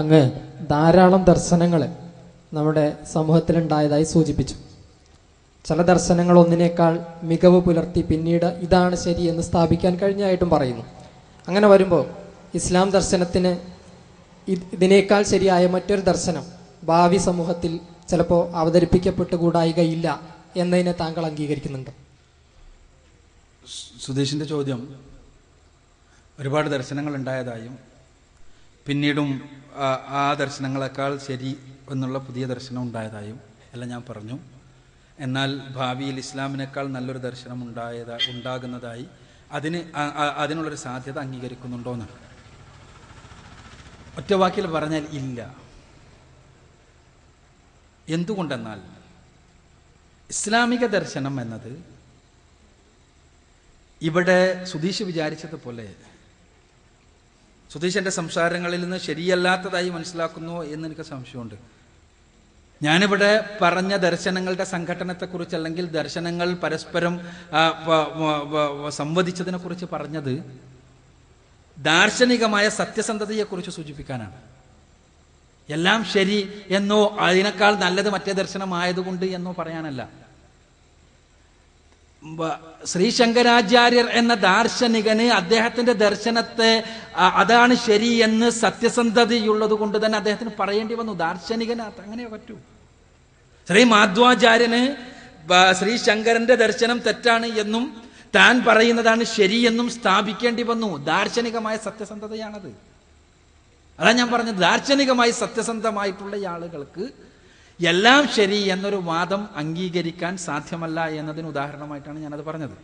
അങ്ങ് ധാരാളം ദർശനങ്ങൾ നമ്മുടെ സമൂഹത്തിലുണ്ടായതായി സൂചിപ്പിച്ചു ചില ദർശനങ്ങൾ ഒന്നിനേക്കാൾ മികവ് പുലർത്തി പിന്നീട് ഇതാണ് ശരി എന്ന് സ്ഥാപിക്കാൻ കഴിഞ്ഞായിട്ടും പറയുന്നു അങ്ങനെ വരുമ്പോൾ ഇസ്ലാം ദർശനത്തിന് ഇതിനേക്കാൾ ശരിയായ മറ്റൊരു ദർശനം ഭാവി സമൂഹത്തിൽ ചിലപ്പോൾ കൂടായികയില്ല എന്നതിനെ താങ്കൾ അംഗീകരിക്കുന്നുണ്ട് സുധീഷിൻ്റെ ചോദ്യം ഒരുപാട് ദർശനങ്ങൾ ഉണ്ടായതായും പിന്നീടും ആ ദർശനങ്ങളെക്കാൾ ശരി എന്നുള്ള പുതിയ ദർശനം ഉണ്ടായതായും എല്ലാം ഞാൻ പറഞ്ഞു എന്നാൽ ഭാവിയിൽ ഇസ്ലാമിനേക്കാൾ നല്ലൊരു ദർശനം ഉണ്ടായതാ ഉണ്ടാകുന്നതായി അതിന് അതിനുള്ളൊരു സാധ്യത അംഗീകരിക്കുന്നുണ്ടോ എന്നാണ് ഒറ്റ വാക്കിൽ പറഞ്ഞാൽ ഇല്ല എന്തുകൊണ്ടെന്നാൽ ഇസ്ലാമിക ദർശനം എന്നത് ഇവിടെ സുധീഷ് വിചാരിച്ചതുപോലെ സുധീഷൻ്റെ സംസാരങ്ങളിൽ നിന്ന് ശരിയല്ലാത്തതായി മനസ്സിലാക്കുന്നു എനിക്ക് സംശയമുണ്ട് ഞാനിവിടെ പറഞ്ഞ ദർശനങ്ങളുടെ സംഘടനത്തെക്കുറിച്ച് അല്ലെങ്കിൽ ദർശനങ്ങൾ പരസ്പരം സംവദിച്ചതിനെക്കുറിച്ച് പറഞ്ഞത് ദാർശനികമായ സത്യസന്ധതയെക്കുറിച്ച് സൂചിപ്പിക്കാനാണ് എല്ലാം ശരി എന്നോ അതിനേക്കാൾ നല്ലത് മറ്റേ ദർശനമായതുകൊണ്ട് എന്നോ പറയാനല്ല ശ്രീ ശങ്കരാചാര്യർ എന്ന ദാർശനികന് അദ്ദേഹത്തിന്റെ ദർശനത്തെ അതാണ് ശരിയെന്ന് സത്യസന്ധതയുള്ളത് കൊണ്ട് തന്നെ അദ്ദേഹത്തിന് പറയേണ്ടി വന്നു ദാർശനികന് അങ്ങനെ പറ്റൂ ശ്രീ മാധ്വാചാര്യന് ശ്രീ ശങ്കരന്റെ ദർശനം തെറ്റാണ് എന്നും താൻ പറയുന്നതാണ് ശരിയെന്നും സ്ഥാപിക്കേണ്ടി വന്നു ദാർശനികമായ സത്യസന്ധതയാണത് അതാ ഞാൻ പറഞ്ഞത് ദാർശനികമായി സത്യസന്ധമായിട്ടുള്ള ആളുകൾക്ക് എല്ലാം ശരി എന്നൊരു വാദം അംഗീകരിക്കാൻ സാധ്യമല്ല എന്നതിന് ഉദാഹരണമായിട്ടാണ് ഞാനത് പറഞ്ഞത്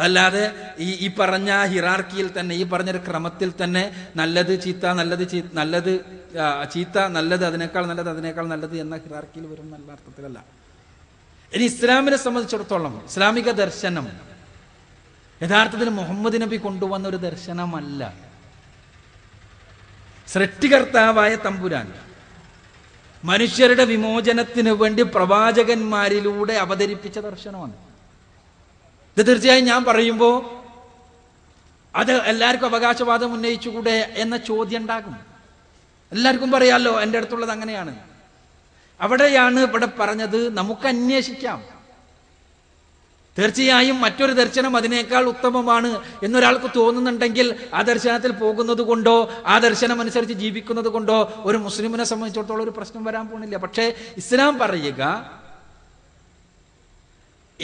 അതല്ലാതെ ഈ ഈ പറഞ്ഞ ഹിറാർക്കിയിൽ തന്നെ ഈ പറഞ്ഞൊരു ക്രമത്തിൽ തന്നെ നല്ലത് ചീത്ത നല്ലത് ചീ നല്ലത് ചീത്ത നല്ലത് അതിനേക്കാൾ നല്ലത് അതിനേക്കാൾ നല്ലത് എന്ന ഹിറാർക്കിയിൽ വരും നല്ല അർത്ഥത്തിലല്ല ഇനി ഇസ്ലാമിനെ സംബന്ധിച്ചിടത്തോളം ഇസ്ലാമിക ദർശനം യഥാർത്ഥത്തിൽ മുഹമ്മദ് നബി കൊണ്ടുവന്ന ഒരു ദർശനമല്ല സൃഷ്ടികർത്താവായ തമ്പുരാൻ മനുഷ്യരുടെ വിമോചനത്തിന് വേണ്ടി പ്രവാചകന്മാരിലൂടെ അവതരിപ്പിച്ച ദർശനമാണ് ഇത് തീർച്ചയായും ഞാൻ പറയുമ്പോൾ അത് എല്ലാവർക്കും അവകാശവാദം ഉന്നയിച്ചുകൂടെ എന്ന ചോദ്യം ഉണ്ടാകും എല്ലാവർക്കും പറയാമല്ലോ എൻ്റെ അടുത്തുള്ളത് അങ്ങനെയാണ് അവിടെയാണ് ഇവിടെ പറഞ്ഞത് നമുക്ക് അന്വേഷിക്കാം തീർച്ചയായും മറ്റൊരു ദർശനം അതിനേക്കാൾ ഉത്തമമാണ് എന്നൊരാൾക്ക് തോന്നുന്നുണ്ടെങ്കിൽ ആ ദർശനത്തിൽ പോകുന്നത് കൊണ്ടോ ആ ദർശനം അനുസരിച്ച് ജീവിക്കുന്നത് കൊണ്ടോ ഒരു മുസ്ലിമിനെ സംബന്ധിച്ചിടത്തോളം ഒരു പ്രശ്നം വരാൻ പോണില്ല പക്ഷേ ഇസ്ലാം പറയുക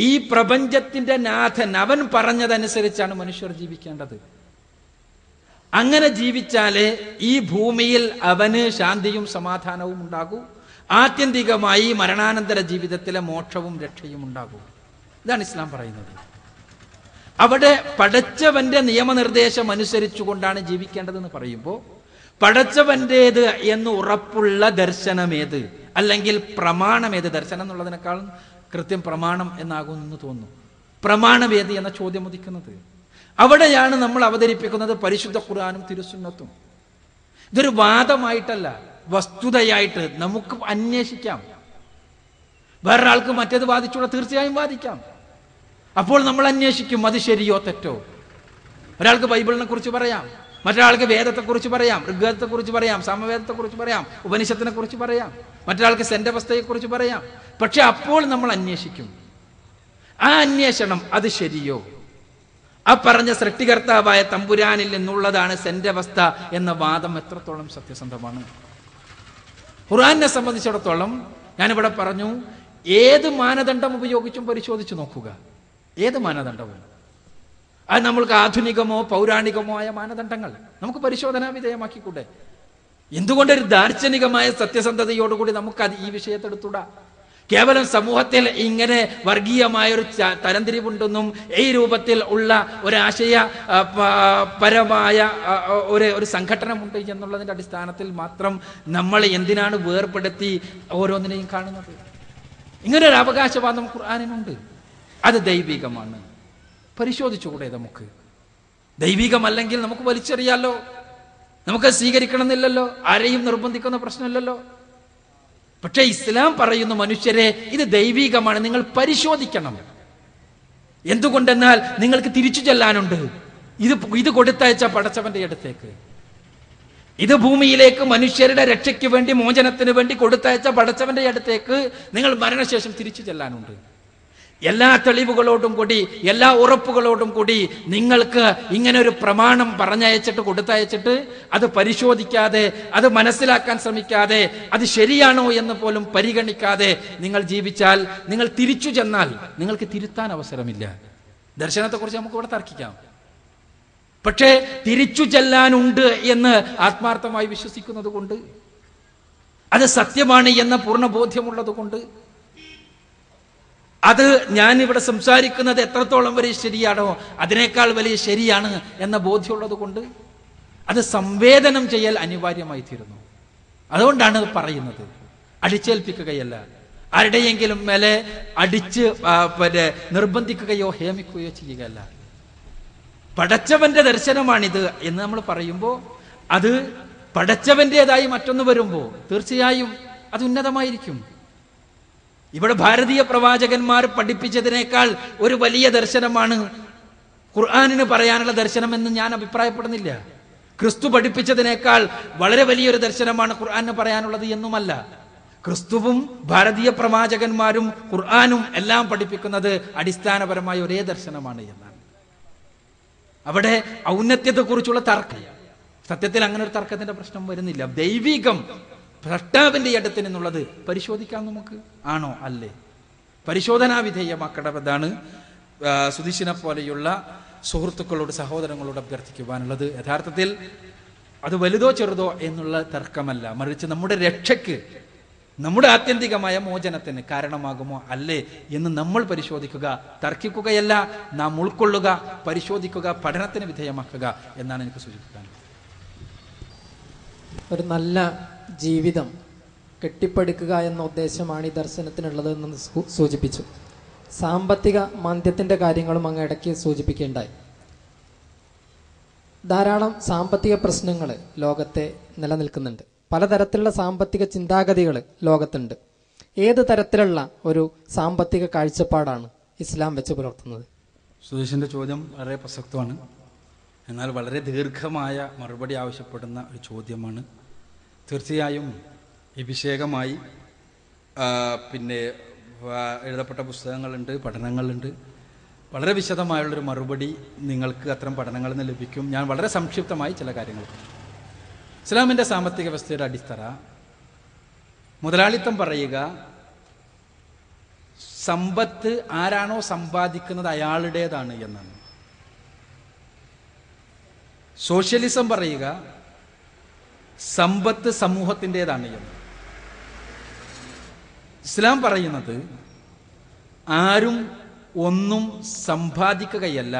ഈ പ്രപഞ്ചത്തിന്റെ നാഥൻ അവൻ പറഞ്ഞതനുസരിച്ചാണ് മനുഷ്യർ ജീവിക്കേണ്ടത് അങ്ങനെ ജീവിച്ചാലേ ഈ ഭൂമിയിൽ അവന് ശാന്തിയും സമാധാനവും ഉണ്ടാകൂ ആത്യന്തികമായി മരണാനന്തര ജീവിതത്തിലെ മോക്ഷവും രക്ഷയും ഉണ്ടാകൂ ഇതാണ് ഇസ്ലാം പറയുന്നത് അവിടെ പടച്ചവന്റെ നിയമനിർദ്ദേശം അനുസരിച്ചുകൊണ്ടാണ് ജീവിക്കേണ്ടതെന്ന് പറയുമ്പോൾ പടച്ചവന്റേത് എന്ന് ഉറപ്പുള്ള ദർശനമേത് അല്ലെങ്കിൽ പ്രമാണമേത് ദർശനം എന്നുള്ളതിനേക്കാളും കൃത്യം പ്രമാണം എന്നാകുമെന്ന് തോന്നുന്നു പ്രമാണമേത് എന്ന ചോദ്യം ഉദിക്കുന്നത് അവിടെയാണ് നമ്മൾ അവതരിപ്പിക്കുന്നത് പരിശുദ്ധ ഖുർആാനും തിരുസുന്നത്തും ഇതൊരു വാദമായിട്ടല്ല വസ്തുതയായിട്ട് നമുക്ക് അന്വേഷിക്കാം വേറൊരാൾക്ക് മറ്റേത് ബാധിച്ചുള്ള തീർച്ചയായും ബാധിക്കാം അപ്പോൾ നമ്മൾ അന്വേഷിക്കും അത് ശരിയോ തെറ്റോ ഒരാൾക്ക് ബൈബിളിനെ കുറിച്ച് പറയാം മറ്റൊരാൾക്ക് വേദത്തെക്കുറിച്ച് പറയാം ഋഗ്വേദത്തെക്കുറിച്ച് പറയാം സമവേദത്തെക്കുറിച്ച് പറയാം ഉപനിഷത്തിനെ കുറിച്ച് പറയാം മറ്റൊരാൾക്ക് സെൻ്റവസ്ഥയെക്കുറിച്ച് പറയാം പക്ഷെ അപ്പോൾ നമ്മൾ അന്വേഷിക്കും ആ അന്വേഷണം അത് ശരിയോ ആ പറഞ്ഞ സൃഷ്ടികർത്താവായ തമ്പുരാനിൽ നിന്നുള്ളതാണ് സെൻ്റവസ്ഥ എന്ന വാദം എത്രത്തോളം സത്യസന്ധമാണ് ഖുറാനെ സംബന്ധിച്ചിടത്തോളം ഞാനിവിടെ പറഞ്ഞു ഏത് മാനദണ്ഡം ഉപയോഗിച്ചും പരിശോധിച്ചു നോക്കുക ഏത് മാനദണ്ഡവും അത് നമ്മൾക്ക് ആധുനികമോ പൗരാണികമോ ആയ മാനദണ്ഡങ്ങൾ നമുക്ക് പരിശോധനാ വിധേയമാക്കിക്കൂടെ എന്തുകൊണ്ടൊരു ദാർശനികമായ സത്യസന്ധതയോടുകൂടി അത് ഈ വിഷയത്തെടുത്തൂടാ കേവലം സമൂഹത്തിൽ ഇങ്ങനെ വർഗീയമായ ഒരു തരംതിരിവുണ്ടെന്നും ഈ രൂപത്തിൽ ഉള്ള ഒരാശയ പരമായ ഒരു ഒരു സംഘടനമുണ്ട് എന്നുള്ളതിൻ്റെ അടിസ്ഥാനത്തിൽ മാത്രം നമ്മൾ എന്തിനാണ് വേർപ്പെടുത്തി ഓരോന്നിനെയും കാണുന്നത് ഇങ്ങനൊരു അവകാശവാദം ഖുർആാനിനുണ്ട് അത് ദൈവികമാണ് പരിശോധിച്ചുകൂടെ നമുക്ക് ദൈവികമല്ലെങ്കിൽ നമുക്ക് വലിച്ചെറിയാലോ നമുക്ക് സ്വീകരിക്കണമെന്നില്ലല്ലോ ആരെയും നിർബന്ധിക്കുന്ന പ്രശ്നമില്ലല്ലോ പക്ഷേ ഇസ്ലാം പറയുന്ന മനുഷ്യരെ ഇത് ദൈവികമാണ് നിങ്ങൾ പരിശോധിക്കണം എന്തുകൊണ്ടെന്നാൽ നിങ്ങൾക്ക് തിരിച്ചു ചെല്ലാനുണ്ട് ഇത് ഇത് കൊടുത്തയച്ച പടച്ചവന്റെ അടുത്തേക്ക് ഇത് ഭൂമിയിലേക്ക് മനുഷ്യരുടെ രക്ഷയ്ക്ക് വേണ്ടി മോചനത്തിന് വേണ്ടി കൊടുത്തയച്ച പടച്ചവന്റെ അടുത്തേക്ക് നിങ്ങൾ മരണശേഷം തിരിച്ചു ചെല്ലാനുണ്ട് എല്ലാ തെളിവുകളോടും കൂടി എല്ലാ ഉറപ്പുകളോടും കൂടി നിങ്ങൾക്ക് ഇങ്ങനെ ഒരു പ്രമാണം പറഞ്ഞയച്ചിട്ട് കൊടുത്തയച്ചിട്ട് അത് പരിശോധിക്കാതെ അത് മനസ്സിലാക്കാൻ ശ്രമിക്കാതെ അത് ശരിയാണോ എന്ന് പോലും പരിഗണിക്കാതെ നിങ്ങൾ ജീവിച്ചാൽ നിങ്ങൾ തിരിച്ചു ചെന്നാൽ നിങ്ങൾക്ക് തിരുത്താൻ അവസരമില്ല ദർശനത്തെക്കുറിച്ച് നമുക്ക് ഇവിടെ തർക്കിക്കാം പക്ഷേ തിരിച്ചു ചെല്ലാനുണ്ട് എന്ന് ആത്മാർത്ഥമായി വിശ്വസിക്കുന്നത് കൊണ്ട് അത് സത്യമാണ് എന്ന പൂർണ്ണ ബോധ്യമുള്ളത് കൊണ്ട് അത് ഞാൻ ഇവിടെ സംസാരിക്കുന്നത് എത്രത്തോളം വരെ ശരിയാണോ അതിനേക്കാൾ വലിയ ശരിയാണ് എന്ന ബോധ്യമുള്ളത് കൊണ്ട് അത് സംവേദനം ചെയ്യൽ അനിവാര്യമായി തീരുന്നു അതുകൊണ്ടാണ് പറയുന്നത് അടിച്ചേൽപ്പിക്കുകയല്ല ആരുടെയെങ്കിലും മേലെ അടിച്ച് നിർബന്ധിക്കുകയോ ഹേമിക്കുകയോ ചെയ്യുകയല്ല പടച്ചവന്റെ ദർശനമാണിത് എന്ന് നമ്മൾ പറയുമ്പോൾ അത് പടച്ചവന്റേതായി മറ്റൊന്ന് വരുമ്പോൾ തീർച്ചയായും അത് ഉന്നതമായിരിക്കും ഇവിടെ ഭാരതീയ പ്രവാചകന്മാർ പഠിപ്പിച്ചതിനേക്കാൾ ഒരു വലിയ ദർശനമാണ് ഖുർആാനിന് പറയാനുള്ള ദർശനമെന്ന് ഞാൻ അഭിപ്രായപ്പെടുന്നില്ല ക്രിസ്തു പഠിപ്പിച്ചതിനേക്കാൾ വളരെ വലിയൊരു ദർശനമാണ് ഖുർആാനിന് പറയാനുള്ളത് എന്നുമല്ല ക്രിസ്തുവും ഭാരതീയ പ്രവാചകന്മാരും ഖുർആാനും എല്ലാം പഠിപ്പിക്കുന്നത് അടിസ്ഥാനപരമായ ഒരേ ദർശനമാണ് എന്നാണ് അവിടെ ഔന്നത്യത്തെക്കുറിച്ചുള്ള തർക്കം സത്യത്തിൽ അങ്ങനെ ഒരു തർക്കത്തിന്റെ പ്രശ്നം വരുന്നില്ല ദൈവികം ഭ്രഷ്ടാവിൻ്റെ ഇടത്തിൽ നിന്നുള്ളത് പരിശോധിക്കാം നമുക്ക് ആണോ അല്ലേ പരിശോധനാ വിധേയമാക്കേണ്ടതാണ് സുധീഷിനെ പോലെയുള്ള സുഹൃത്തുക്കളോട് സഹോദരങ്ങളോട് അഭ്യർത്ഥിക്കുവാനുള്ളത് യഥാർത്ഥത്തിൽ അത് വലുതോ ചെറുതോ എന്നുള്ള തർക്കമല്ല മറിച്ച് നമ്മുടെ രക്ഷയ്ക്ക് നമ്മുടെ ആത്യന്തികമായ മോചനത്തിന് കാരണമാകുമോ അല്ലേ എന്ന് നമ്മൾ പരിശോധിക്കുക തർക്കിക്കുകയല്ല നാം ഉൾക്കൊള്ളുക പരിശോധിക്കുക പഠനത്തിന് വിധേയമാക്കുക എന്നാണ് എനിക്ക് സൂചിപ്പിക്കാൻ ഒരു നല്ല ജീവിതം കെട്ടിപ്പടുക്കുക എന്ന ഉദ്ദേശമാണ് ഈ ദർശനത്തിനുള്ളത് എന്ന് സൂചിപ്പിച്ചു സാമ്പത്തിക മാന്ദ്യത്തിൻ്റെ കാര്യങ്ങളും അങ്ങ് ഇടയ്ക്ക് സൂചിപ്പിക്കേണ്ടായി ധാരാളം സാമ്പത്തിക പ്രശ്നങ്ങൾ ലോകത്തെ നിലനിൽക്കുന്നുണ്ട് പലതരത്തിലുള്ള സാമ്പത്തിക ചിന്താഗതികൾ ലോകത്തുണ്ട് ഏത് തരത്തിലുള്ള ഒരു സാമ്പത്തിക കാഴ്ചപ്പാടാണ് ഇസ്ലാം വെച്ച് പുലർത്തുന്നത് സുധീഷിൻ്റെ ചോദ്യം വളരെ പ്രസക്തമാണ് എന്നാൽ വളരെ ദീർഘമായ മറുപടി ആവശ്യപ്പെടുന്ന ഒരു ചോദ്യമാണ് തീർച്ചയായും അഭിഷേകമായി പിന്നെ എഴുതപ്പെട്ട പുസ്തകങ്ങളുണ്ട് പഠനങ്ങളുണ്ട് വളരെ വിശദമായുള്ളൊരു മറുപടി നിങ്ങൾക്ക് അത്തരം പഠനങ്ങളിൽ നിന്ന് ലഭിക്കും ഞാൻ വളരെ സംക്ഷിപ്തമായി ചില കാര്യങ്ങൾ ഇസ്ലാമിൻ്റെ സാമ്പത്തിക വ്യവസ്ഥയുടെ അടിത്തറ മുതലാളിത്തം പറയുക സമ്പത്ത് ആരാണോ സമ്പാദിക്കുന്നത് അയാളുടേതാണ് എന്നാണ് സോഷ്യലിസം പറയുക സമ്പത്ത് സമൂഹത്തിൻ്റെതാണ് എന്ന് ഇസ്ലാം പറയുന്നത് ആരും ഒന്നും സമ്പാദിക്കുകയല്ല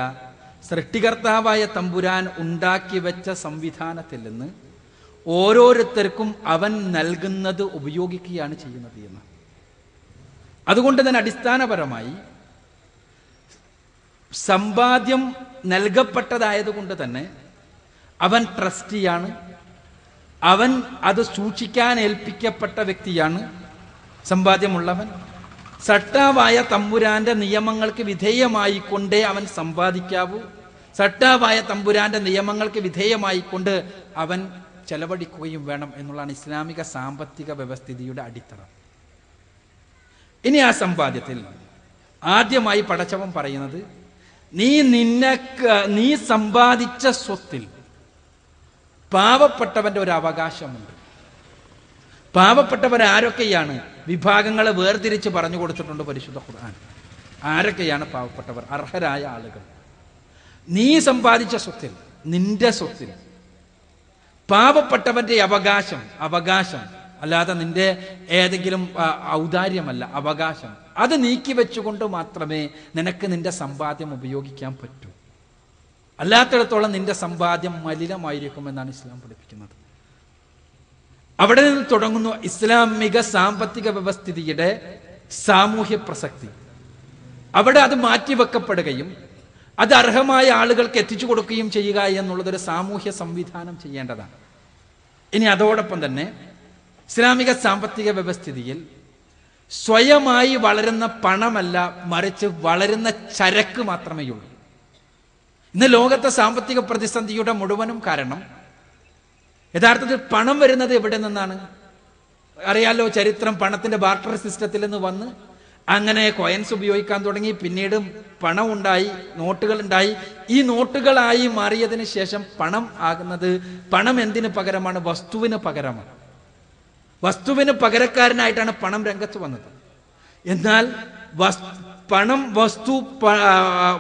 സൃഷ്ടികർത്താവായ തമ്പുരാൻ ഉണ്ടാക്കി വെച്ച സംവിധാനത്തിൽ നിന്ന് ഓരോരുത്തർക്കും അവൻ നൽകുന്നത് ഉപയോഗിക്കുകയാണ് ചെയ്യുന്നത് എന്ന് അതുകൊണ്ട് തന്നെ അടിസ്ഥാനപരമായി സമ്പാദ്യം നൽകപ്പെട്ടതായതുകൊണ്ട് തന്നെ അവൻ ട്രസ്റ്റിയാണ് അവൻ അത് സൂക്ഷിക്കാൻ ഏൽപ്പിക്കപ്പെട്ട വ്യക്തിയാണ് സമ്പാദ്യമുള്ളവൻ സട്ടാവായ തമ്പുരാന്റെ നിയമങ്ങൾക്ക് വിധേയമായിക്കൊണ്ടേ അവൻ സമ്പാദിക്കാവൂ സട്ടാവായ തമ്പുരാന്റെ നിയമങ്ങൾക്ക് വിധേയമായിക്കൊണ്ട് അവൻ ചെലവഴിക്കുകയും വേണം എന്നുള്ളതാണ് ഇസ്ലാമിക സാമ്പത്തിക വ്യവസ്ഥിതിയുടെ അടിത്തറ ഇനി ആ സമ്പാദ്യത്തിൽ ആദ്യമായി പടച്ചവൻ പറയുന്നത് നീ നിന്നെ നീ സമ്പാദിച്ച സ്വത്തിൽ പാവപ്പെട്ടവന്റെ ഒരു അവകാശമുണ്ട് പാവപ്പെട്ടവർ ആരൊക്കെയാണ് വിഭാഗങ്ങളെ വേർതിരിച്ച് പറഞ്ഞു കൊടുത്തിട്ടുണ്ട് പരിശുദ്ധ ഖുർആൻ ആരൊക്കെയാണ് പാവപ്പെട്ടവർ അർഹരായ ആളുകൾ നീ സമ്പാദിച്ച സ്വത്തിൽ നിന്റെ സ്വത്തിൽ പാവപ്പെട്ടവന്റെ അവകാശം അവകാശം അല്ലാതെ നിന്റെ ഏതെങ്കിലും ഔദാര്യമല്ല അവകാശം അത് നീക്കി വെച്ചുകൊണ്ട് മാത്രമേ നിനക്ക് നിന്റെ സമ്പാദ്യം ഉപയോഗിക്കാൻ പറ്റൂ അല്ലാത്തിടത്തോളം നിന്റെ സമ്പാദ്യം മലിനമായിരിക്കുമെന്നാണ് ഇസ്ലാം പഠിപ്പിക്കുന്നത് അവിടെ നിന്ന് തുടങ്ങുന്നു ഇസ്ലാമിക സാമ്പത്തിക വ്യവസ്ഥിതിയുടെ സാമൂഹ്യ പ്രസക്തി അവിടെ അത് മാറ്റിവെക്കപ്പെടുകയും അത് അർഹമായ ആളുകൾക്ക് എത്തിച്ചു കൊടുക്കുകയും ചെയ്യുക എന്നുള്ളതൊരു സാമൂഹ്യ സംവിധാനം ചെയ്യേണ്ടതാണ് ഇനി അതോടൊപ്പം തന്നെ ഇസ്ലാമിക സാമ്പത്തിക വ്യവസ്ഥിതിയിൽ സ്വയമായി വളരുന്ന പണമല്ല മറിച്ച് വളരുന്ന ചരക്ക് മാത്രമേ ഉള്ളൂ ഇന്ന് ലോകത്തെ സാമ്പത്തിക പ്രതിസന്ധിയുടെ മുഴുവനും കാരണം യഥാർത്ഥത്തിൽ പണം വരുന്നത് എവിടെ നിന്നാണ് അറിയാലോ ചരിത്രം പണത്തിന്റെ ബാർട്ടർ സിസ്റ്റത്തിൽ നിന്ന് വന്ന് അങ്ങനെ കോയൻസ് ഉപയോഗിക്കാൻ തുടങ്ങി പിന്നീട് പണം ഉണ്ടായി നോട്ടുകൾ ഉണ്ടായി ഈ നോട്ടുകളായി മാറിയതിന് ശേഷം പണം ആകുന്നത് പണം എന്തിനു പകരമാണ് വസ്തുവിന് പകരമാണ് വസ്തുവിന് പകരക്കാരനായിട്ടാണ് പണം രംഗത്ത് വന്നത് എന്നാൽ പണം വസ്തു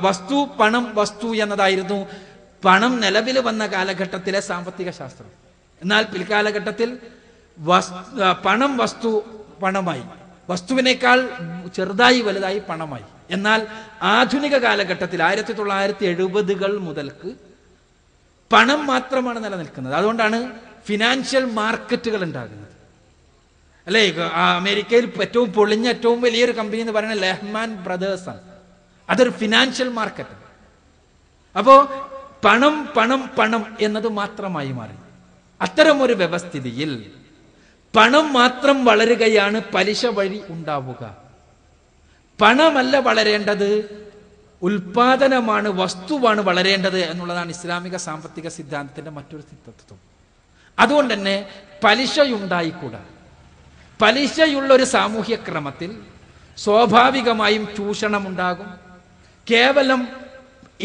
വസ്തു പണം വസ്തു എന്നതായിരുന്നു പണം നിലവിൽ വന്ന കാലഘട്ടത്തിലെ സാമ്പത്തിക ശാസ്ത്രം എന്നാൽ പിൽക്കാലഘട്ടത്തിൽ പണം വസ്തു പണമായി വസ്തുവിനേക്കാൾ ചെറുതായി വലുതായി പണമായി എന്നാൽ ആധുനിക കാലഘട്ടത്തിൽ ആയിരത്തി തൊള്ളായിരത്തി എഴുപതുകൾ മുതൽക്ക് പണം മാത്രമാണ് നിലനിൽക്കുന്നത് അതുകൊണ്ടാണ് ഫിനാൻഷ്യൽ മാർക്കറ്റുകൾ ഉണ്ടാകുന്നത് അല്ലെ അമേരിക്കയിൽ ഏറ്റവും പൊളിഞ്ഞ ഏറ്റവും വലിയൊരു കമ്പനി എന്ന് പറയുന്നത് ലെഹ്മാൻ ബ്രദേഴ്സ് ആണ് അതൊരു ഫിനാൻഷ്യൽ മാർക്കറ്റ് അപ്പോ പണം പണം പണം എന്നത് മാത്രമായി മാറി അത്തരം ഒരു വ്യവസ്ഥിതിയിൽ പണം മാത്രം വളരുകയാണ് പലിശ വഴി ഉണ്ടാവുക പണമല്ല വളരേണ്ടത് ഉൽപാദനമാണ് വസ്തുവാണ് വളരേണ്ടത് എന്നുള്ളതാണ് ഇസ്ലാമിക സാമ്പത്തിക സിദ്ധാന്തത്തിന്റെ മറ്റൊരു സിദ്ധത്വം അതുകൊണ്ട് തന്നെ പലിശയുണ്ടായിക്കൂടാ പലിശയുള്ള ഒരു ക്രമത്തിൽ സ്വാഭാവികമായും ചൂഷണമുണ്ടാകും കേവലം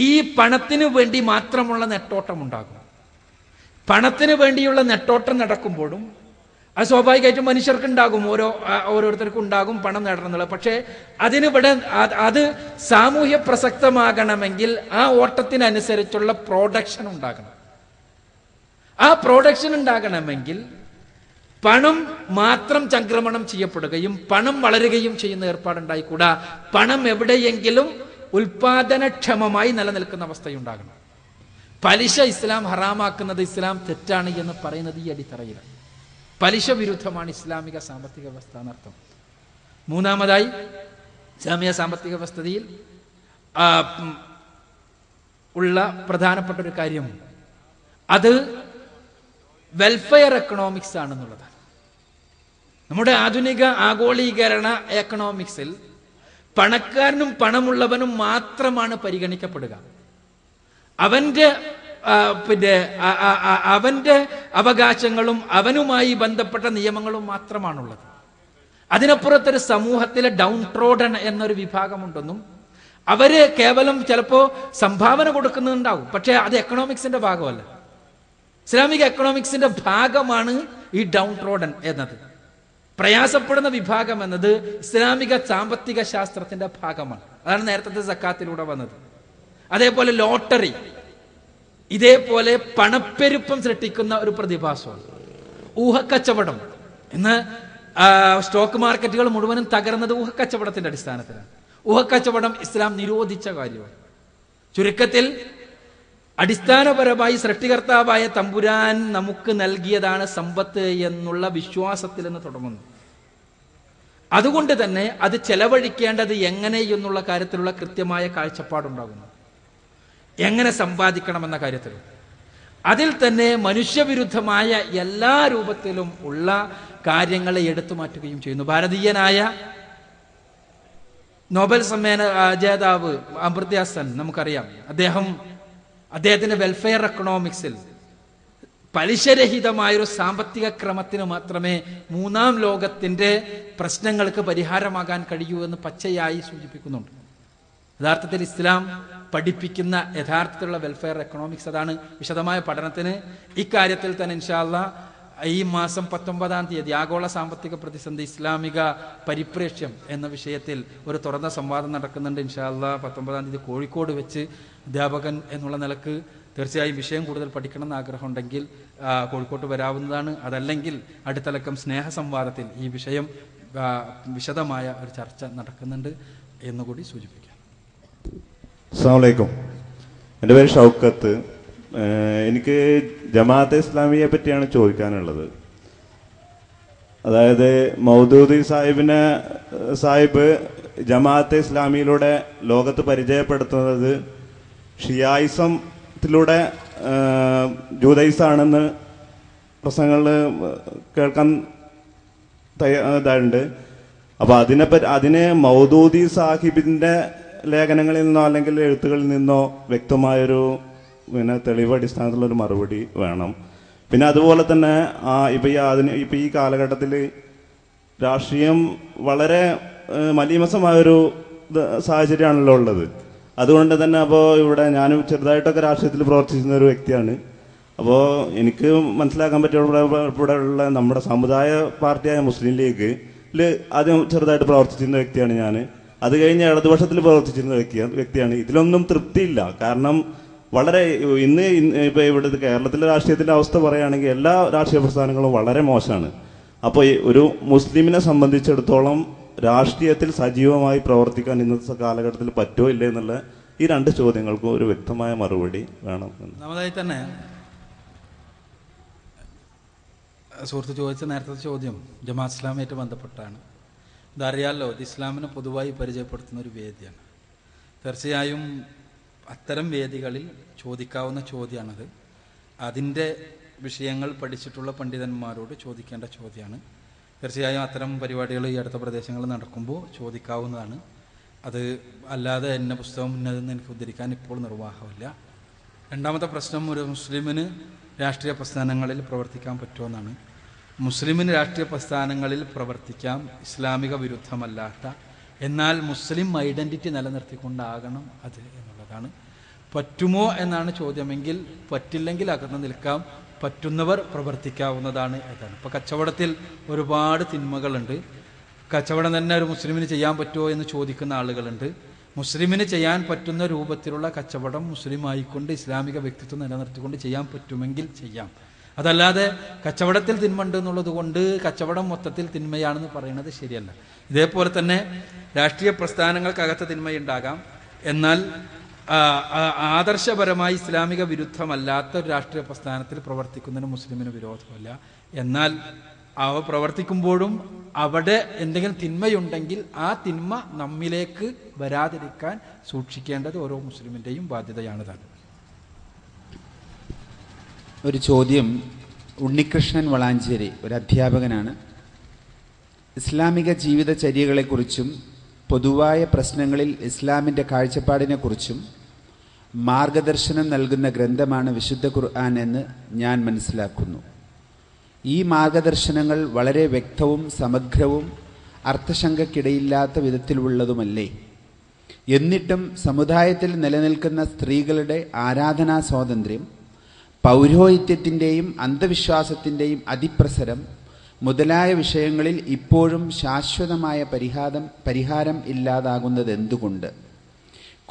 ഈ പണത്തിനു വേണ്ടി മാത്രമുള്ള നെട്ടോട്ടം ഉണ്ടാകും പണത്തിന് വേണ്ടിയുള്ള നെട്ടോട്ടം നടക്കുമ്പോഴും അത് സ്വാഭാവികമായിട്ടും മനുഷ്യർക്ക് ഉണ്ടാകും ഓരോ ഓരോരുത്തർക്കും ഉണ്ടാകും പണം നേടണമെന്നുള്ളത് പക്ഷേ അതിനിവിടെ അത് സാമൂഹ്യ പ്രസക്തമാകണമെങ്കിൽ ആ ഓട്ടത്തിനനുസരിച്ചുള്ള പ്രൊഡക്ഷൻ ഉണ്ടാകണം ആ പ്രൊഡക്ഷൻ ഉണ്ടാകണമെങ്കിൽ പണം മാത്രം ചംക്രമണം ചെയ്യപ്പെടുകയും പണം വളരുകയും ചെയ്യുന്ന ഏർപ്പാടുണ്ടായിക്കൂടാ പണം എവിടെയെങ്കിലും ഉൽപാദനക്ഷമമായി നിലനിൽക്കുന്ന അവസ്ഥയുണ്ടാകണം പലിശ ഇസ്ലാം ഹറാമാക്കുന്നത് ഇസ്ലാം തെറ്റാണ് എന്ന് പറയുന്നത് ഈ അടിത്തറയിലാണ് പലിശ വിരുദ്ധമാണ് ഇസ്ലാമിക സാമ്പത്തിക വ്യവസ്ഥ എന്നർത്ഥം മൂന്നാമതായി ഇസ്ലാമിക സാമ്പത്തിക വ്യവസ്ഥയിൽ ഉള്ള പ്രധാനപ്പെട്ട ഒരു കാര്യം അത് വെൽഫെയർ എക്കണോമിക്സ് ആണെന്നുള്ളത് നമ്മുടെ ആധുനിക ആഗോളീകരണ എക്കണോമിക്സിൽ പണക്കാരനും പണമുള്ളവനും മാത്രമാണ് പരിഗണിക്കപ്പെടുക അവന്റെ പിന്നെ അവന്റെ അവകാശങ്ങളും അവനുമായി ബന്ധപ്പെട്ട നിയമങ്ങളും മാത്രമാണുള്ളത് അതിനപ്പുറത്തൊരു സമൂഹത്തിലെ ഡൗൺ ട്രോഡൺ എന്നൊരു വിഭാഗമുണ്ടെന്നും അവര് കേവലം ചിലപ്പോൾ സംഭാവന കൊടുക്കുന്നുണ്ടാവും പക്ഷേ അത് എക്കണോമിക്സിന്റെ ഭാഗമല്ല ഇസ്ലാമിക് എക്കണോമിക്സിന്റെ ഭാഗമാണ് ഈ ഡൗൺ ട്രോഡൺ എന്നത് പ്രയാസപ്പെടുന്ന വിഭാഗം എന്നത് ഇസ്ലാമിക സാമ്പത്തിക ശാസ്ത്രത്തിന്റെ ഭാഗമാണ് അതാണ് നേരത്തെ സക്കാത്തിലൂടെ വന്നത് അതേപോലെ ലോട്ടറി ഇതേപോലെ പണപ്പെരുപ്പം സൃഷ്ടിക്കുന്ന ഒരു പ്രതിഭാസമാണ് ഊഹക്കച്ചവടം ഇന്ന് സ്റ്റോക്ക് മാർക്കറ്റുകൾ മുഴുവനും തകർന്നത് ഊഹക്കച്ചവടത്തിന്റെ അടിസ്ഥാനത്തിലാണ് ഊഹക്കച്ചവടം ഇസ്ലാം നിരോധിച്ച കാര്യമാണ് ചുരുക്കത്തിൽ അടിസ്ഥാനപരമായി സൃഷ്ടികർത്താവായ തമ്പുരാൻ നമുക്ക് നൽകിയതാണ് സമ്പത്ത് എന്നുള്ള വിശ്വാസത്തിൽ നിന്ന് തുടങ്ങുന്നു അതുകൊണ്ട് തന്നെ അത് ചെലവഴിക്കേണ്ടത് എങ്ങനെ എന്നുള്ള കാര്യത്തിലുള്ള കൃത്യമായ കാഴ്ചപ്പാടുണ്ടാകുന്നു എങ്ങനെ സമ്പാദിക്കണമെന്ന കാര്യത്തിൽ അതിൽ തന്നെ മനുഷ്യവിരുദ്ധമായ എല്ലാ രൂപത്തിലും ഉള്ള കാര്യങ്ങളെ എടുത്തു മാറ്റുകയും ചെയ്യുന്നു ഭാരതീയനായ നോബൽ സമ്മേന ജേതാവ് അമൃത്യാസൻ നമുക്കറിയാം അദ്ദേഹം അദ്ദേഹത്തിന്റെ വെൽഫെയർ എക്കണോമിക്സിൽ പലിശരഹിതമായൊരു സാമ്പത്തിക ക്രമത്തിന് മാത്രമേ മൂന്നാം ലോകത്തിന്റെ പ്രശ്നങ്ങൾക്ക് പരിഹാരമാകാൻ കഴിയൂ എന്ന് പച്ചയായി സൂചിപ്പിക്കുന്നുണ്ട് യഥാർത്ഥത്തിൽ ഇസ്ലാം പഠിപ്പിക്കുന്ന യഥാർത്ഥത്തിലുള്ള വെൽഫെയർ എക്കണോമിക്സ് അതാണ് വിശദമായ പഠനത്തിന് ഇക്കാര്യത്തിൽ തന്നെ ഇൻഷാല്ല ഈ മാസം പത്തൊമ്പതാം തീയതി ആഗോള സാമ്പത്തിക പ്രതിസന്ധി ഇസ്ലാമിക പരിപ്രേക്ഷ്യം എന്ന വിഷയത്തിൽ ഒരു തുറന്ന സംവാദം നടക്കുന്നുണ്ട് ഇൻഷാല്ല പത്തൊമ്പതാം തീയതി കോഴിക്കോട് വെച്ച് അധ്യാപകൻ എന്നുള്ള നിലക്ക് തീർച്ചയായും വിഷയം കൂടുതൽ പഠിക്കണം എന്ന് ആഗ്രഹമുണ്ടെങ്കിൽ കോഴിക്കോട്ട് വരാവുന്നതാണ് അതല്ലെങ്കിൽ അടുത്തലക്കം സ്നേഹ സംവാദത്തിൽ ഈ വിഷയം വിശദമായ ഒരു ചർച്ച നടക്കുന്നുണ്ട് എന്നുകൂടി സൂചിപ്പിക്കാം അസ്സാം വലൈക്കും എൻ്റെ പേര് ഷൗക്കത്ത് എനിക്ക് ജമാഅത്തെ ഇസ്ലാമിയെ പറ്റിയാണ് ചോദിക്കാനുള്ളത് അതായത് മൗദൂദി സാഹിബിനെ സാഹിബ് ജമാഅത്തെ ഇസ്ലാമിയിലൂടെ ലോകത്ത് പരിചയപ്പെടുത്തുന്നത് ഷിയായിസത്തിലൂടെ ജൂതൈസാണെന്ന് പ്രസംഗങ്ങൾ കേൾക്കാൻ തയ്യാറുണ്ട് അപ്പോൾ അതിനെ അതിന് മൗദൂദി സാഹിബിൻ്റെ ലേഖനങ്ങളിൽ നിന്നോ അല്ലെങ്കിൽ എഴുത്തുകളിൽ നിന്നോ വ്യക്തമായൊരു പിന്നെ തെളിവ് അടിസ്ഥാനത്തിലുള്ള ഒരു മറുപടി വേണം പിന്നെ അതുപോലെ തന്നെ ആ ഇപ്പം ഈ ആധുനിക ഇപ്പം ഈ കാലഘട്ടത്തിൽ രാഷ്ട്രീയം വളരെ മലീമസമായൊരു സാഹചര്യമാണല്ലോ ഉള്ളത് അതുകൊണ്ട് തന്നെ അപ്പോൾ ഇവിടെ ഞാൻ ചെറുതായിട്ടൊക്കെ രാഷ്ട്രീയത്തിൽ പ്രവർത്തിക്കുന്ന ഒരു വ്യക്തിയാണ് അപ്പോൾ എനിക്ക് മനസ്സിലാക്കാൻ പറ്റിയ ഇവിടെ ഉള്ള നമ്മുടെ സമുദായ പാർട്ടിയായ മുസ്ലിം ലീഗ് ആദ്യം ചെറുതായിട്ട് പ്രവർത്തിച്ചിരുന്ന വ്യക്തിയാണ് ഞാൻ അത് കഴിഞ്ഞ് ഇടതുപക്ഷത്തിൽ പ്രവർത്തിച്ചിരുന്ന വ്യക്തിയാണ് വ്യക്തിയാണ് ഇതിലൊന്നും തൃപ്തിയില്ല കാരണം വളരെ ഇന്ന് ഇപ്പൊ ഇവിടുത്തെ കേരളത്തിലെ രാഷ്ട്രീയത്തിന്റെ അവസ്ഥ പറയുകയാണെങ്കിൽ എല്ലാ രാഷ്ട്രീയ പ്രസ്ഥാനങ്ങളും വളരെ മോശമാണ് അപ്പോൾ ഒരു മുസ്ലിമിനെ സംബന്ധിച്ചിടത്തോളം രാഷ്ട്രീയത്തിൽ സജീവമായി പ്രവർത്തിക്കാൻ ഇന്നത്തെ കാലഘട്ടത്തിൽ പറ്റുമോ ഇല്ലേ എന്നുള്ള ഈ രണ്ട് ചോദ്യങ്ങൾക്കും ഒരു വ്യക്തമായ മറുപടി വേണം നമ്മളായി തന്നെ സുഹൃത്ത് ചോദിച്ച നേരത്തെ ചോദ്യം ജമാ ഇസ്ലാമായിട്ട് ബന്ധപ്പെട്ടാണ് ഇതറിയാലോ ഇത് ഇസ്ലാമിനെ പൊതുവായി പരിചയപ്പെടുത്തുന്ന ഒരു വേദിയാണ് തീർച്ചയായും അത്തരം വേദികളിൽ ചോദിക്കാവുന്ന ചോദ്യമാണത് അതിൻ്റെ വിഷയങ്ങൾ പഠിച്ചിട്ടുള്ള പണ്ഡിതന്മാരോട് ചോദിക്കേണ്ട ചോദ്യമാണ് തീർച്ചയായും അത്തരം പരിപാടികൾ ഈ അടുത്ത പ്രദേശങ്ങളിൽ നടക്കുമ്പോൾ ചോദിക്കാവുന്നതാണ് അത് അല്ലാതെ എന്നെ പുസ്തകം ഇന്നതെന്ന് എനിക്ക് ഉദ്ധരിക്കാൻ ഇപ്പോൾ നിർവാഹമില്ല രണ്ടാമത്തെ പ്രശ്നം ഒരു മുസ്ലിമിന് രാഷ്ട്രീയ പ്രസ്ഥാനങ്ങളിൽ പ്രവർത്തിക്കാൻ പറ്റുമെന്നാണ് മുസ്ലിമിന് രാഷ്ട്രീയ പ്രസ്ഥാനങ്ങളിൽ പ്രവർത്തിക്കാം ഇസ്ലാമിക വിരുദ്ധമല്ലാത്ത എന്നാൽ മുസ്ലിം ഐഡൻറ്റിറ്റി നിലനിർത്തിക്കൊണ്ടാകണം അത് എന്ന് അതാണ് പറ്റുമോ എന്നാണ് ചോദ്യമെങ്കിൽ പറ്റില്ലെങ്കിൽ അകന്ന് നിൽക്കാം പറ്റുന്നവർ പ്രവർത്തിക്കാവുന്നതാണ് അതാണ് ഇപ്പോൾ കച്ചവടത്തിൽ ഒരുപാട് തിന്മകളുണ്ട് കച്ചവടം തന്നെ ഒരു മുസ്ലിമിന് ചെയ്യാൻ പറ്റുമോ എന്ന് ചോദിക്കുന്ന ആളുകളുണ്ട് മുസ്ലിമിന് ചെയ്യാൻ പറ്റുന്ന രൂപത്തിലുള്ള കച്ചവടം മുസ്ലിം ആയിക്കൊണ്ട് ഇസ്ലാമിക വ്യക്തിത്വം നിലനിർത്തിക്കൊണ്ട് ചെയ്യാൻ പറ്റുമെങ്കിൽ ചെയ്യാം അതല്ലാതെ കച്ചവടത്തിൽ തിന്മണ്ട് എന്നുള്ളത് കൊണ്ട് കച്ചവടം മൊത്തത്തിൽ തിന്മയാണെന്ന് പറയുന്നത് ശരിയല്ല ഇതേപോലെ തന്നെ രാഷ്ട്രീയ പ്രസ്ഥാനങ്ങൾക്കകത്ത് തിന്മയുണ്ടാകാം എന്നാൽ ആദർശപരമായി ഇസ്ലാമിക വിരുദ്ധമല്ലാത്ത ഒരു രാഷ്ട്രീയ പ്രസ്ഥാനത്തിൽ പ്രവർത്തിക്കുന്നതിന് മുസ്ലിമിന് വിരോധമല്ല എന്നാൽ അവ പ്രവർത്തിക്കുമ്പോഴും അവിടെ എന്തെങ്കിലും തിന്മയുണ്ടെങ്കിൽ ആ തിന്മ നമ്മിലേക്ക് വരാതിരിക്കാൻ സൂക്ഷിക്കേണ്ടത് ഓരോ മുസ്ലിമിൻ്റെയും ബാധ്യതയാണ് താൻ ഒരു ചോദ്യം ഉണ്ണികൃഷ്ണൻ വളാഞ്ചേരി ഒരു അധ്യാപകനാണ് ഇസ്ലാമിക ജീവിതചര്യകളെക്കുറിച്ചും പൊതുവായ പ്രശ്നങ്ങളിൽ ഇസ്ലാമിൻ്റെ കാഴ്ചപ്പാടിനെക്കുറിച്ചും മാർഗദർശനം നൽകുന്ന ഗ്രന്ഥമാണ് വിശുദ്ധ ഖുർആൻ എന്ന് ഞാൻ മനസ്സിലാക്കുന്നു ഈ മാർഗദർശനങ്ങൾ വളരെ വ്യക്തവും സമഗ്രവും അർത്ഥശങ്കക്കിടയില്ലാത്ത വിധത്തിലുള്ളതുമല്ലേ എന്നിട്ടും സമുദായത്തിൽ നിലനിൽക്കുന്ന സ്ത്രീകളുടെ ആരാധനാ സ്വാതന്ത്ര്യം പൗരോഹിത്യത്തിൻ്റെയും അന്ധവിശ്വാസത്തിൻ്റെയും അതിപ്രസരം മുതലായ വിഷയങ്ങളിൽ ഇപ്പോഴും ശാശ്വതമായ പരിഹാരം പരിഹാരം ഇല്ലാതാകുന്നത് എന്തുകൊണ്ട്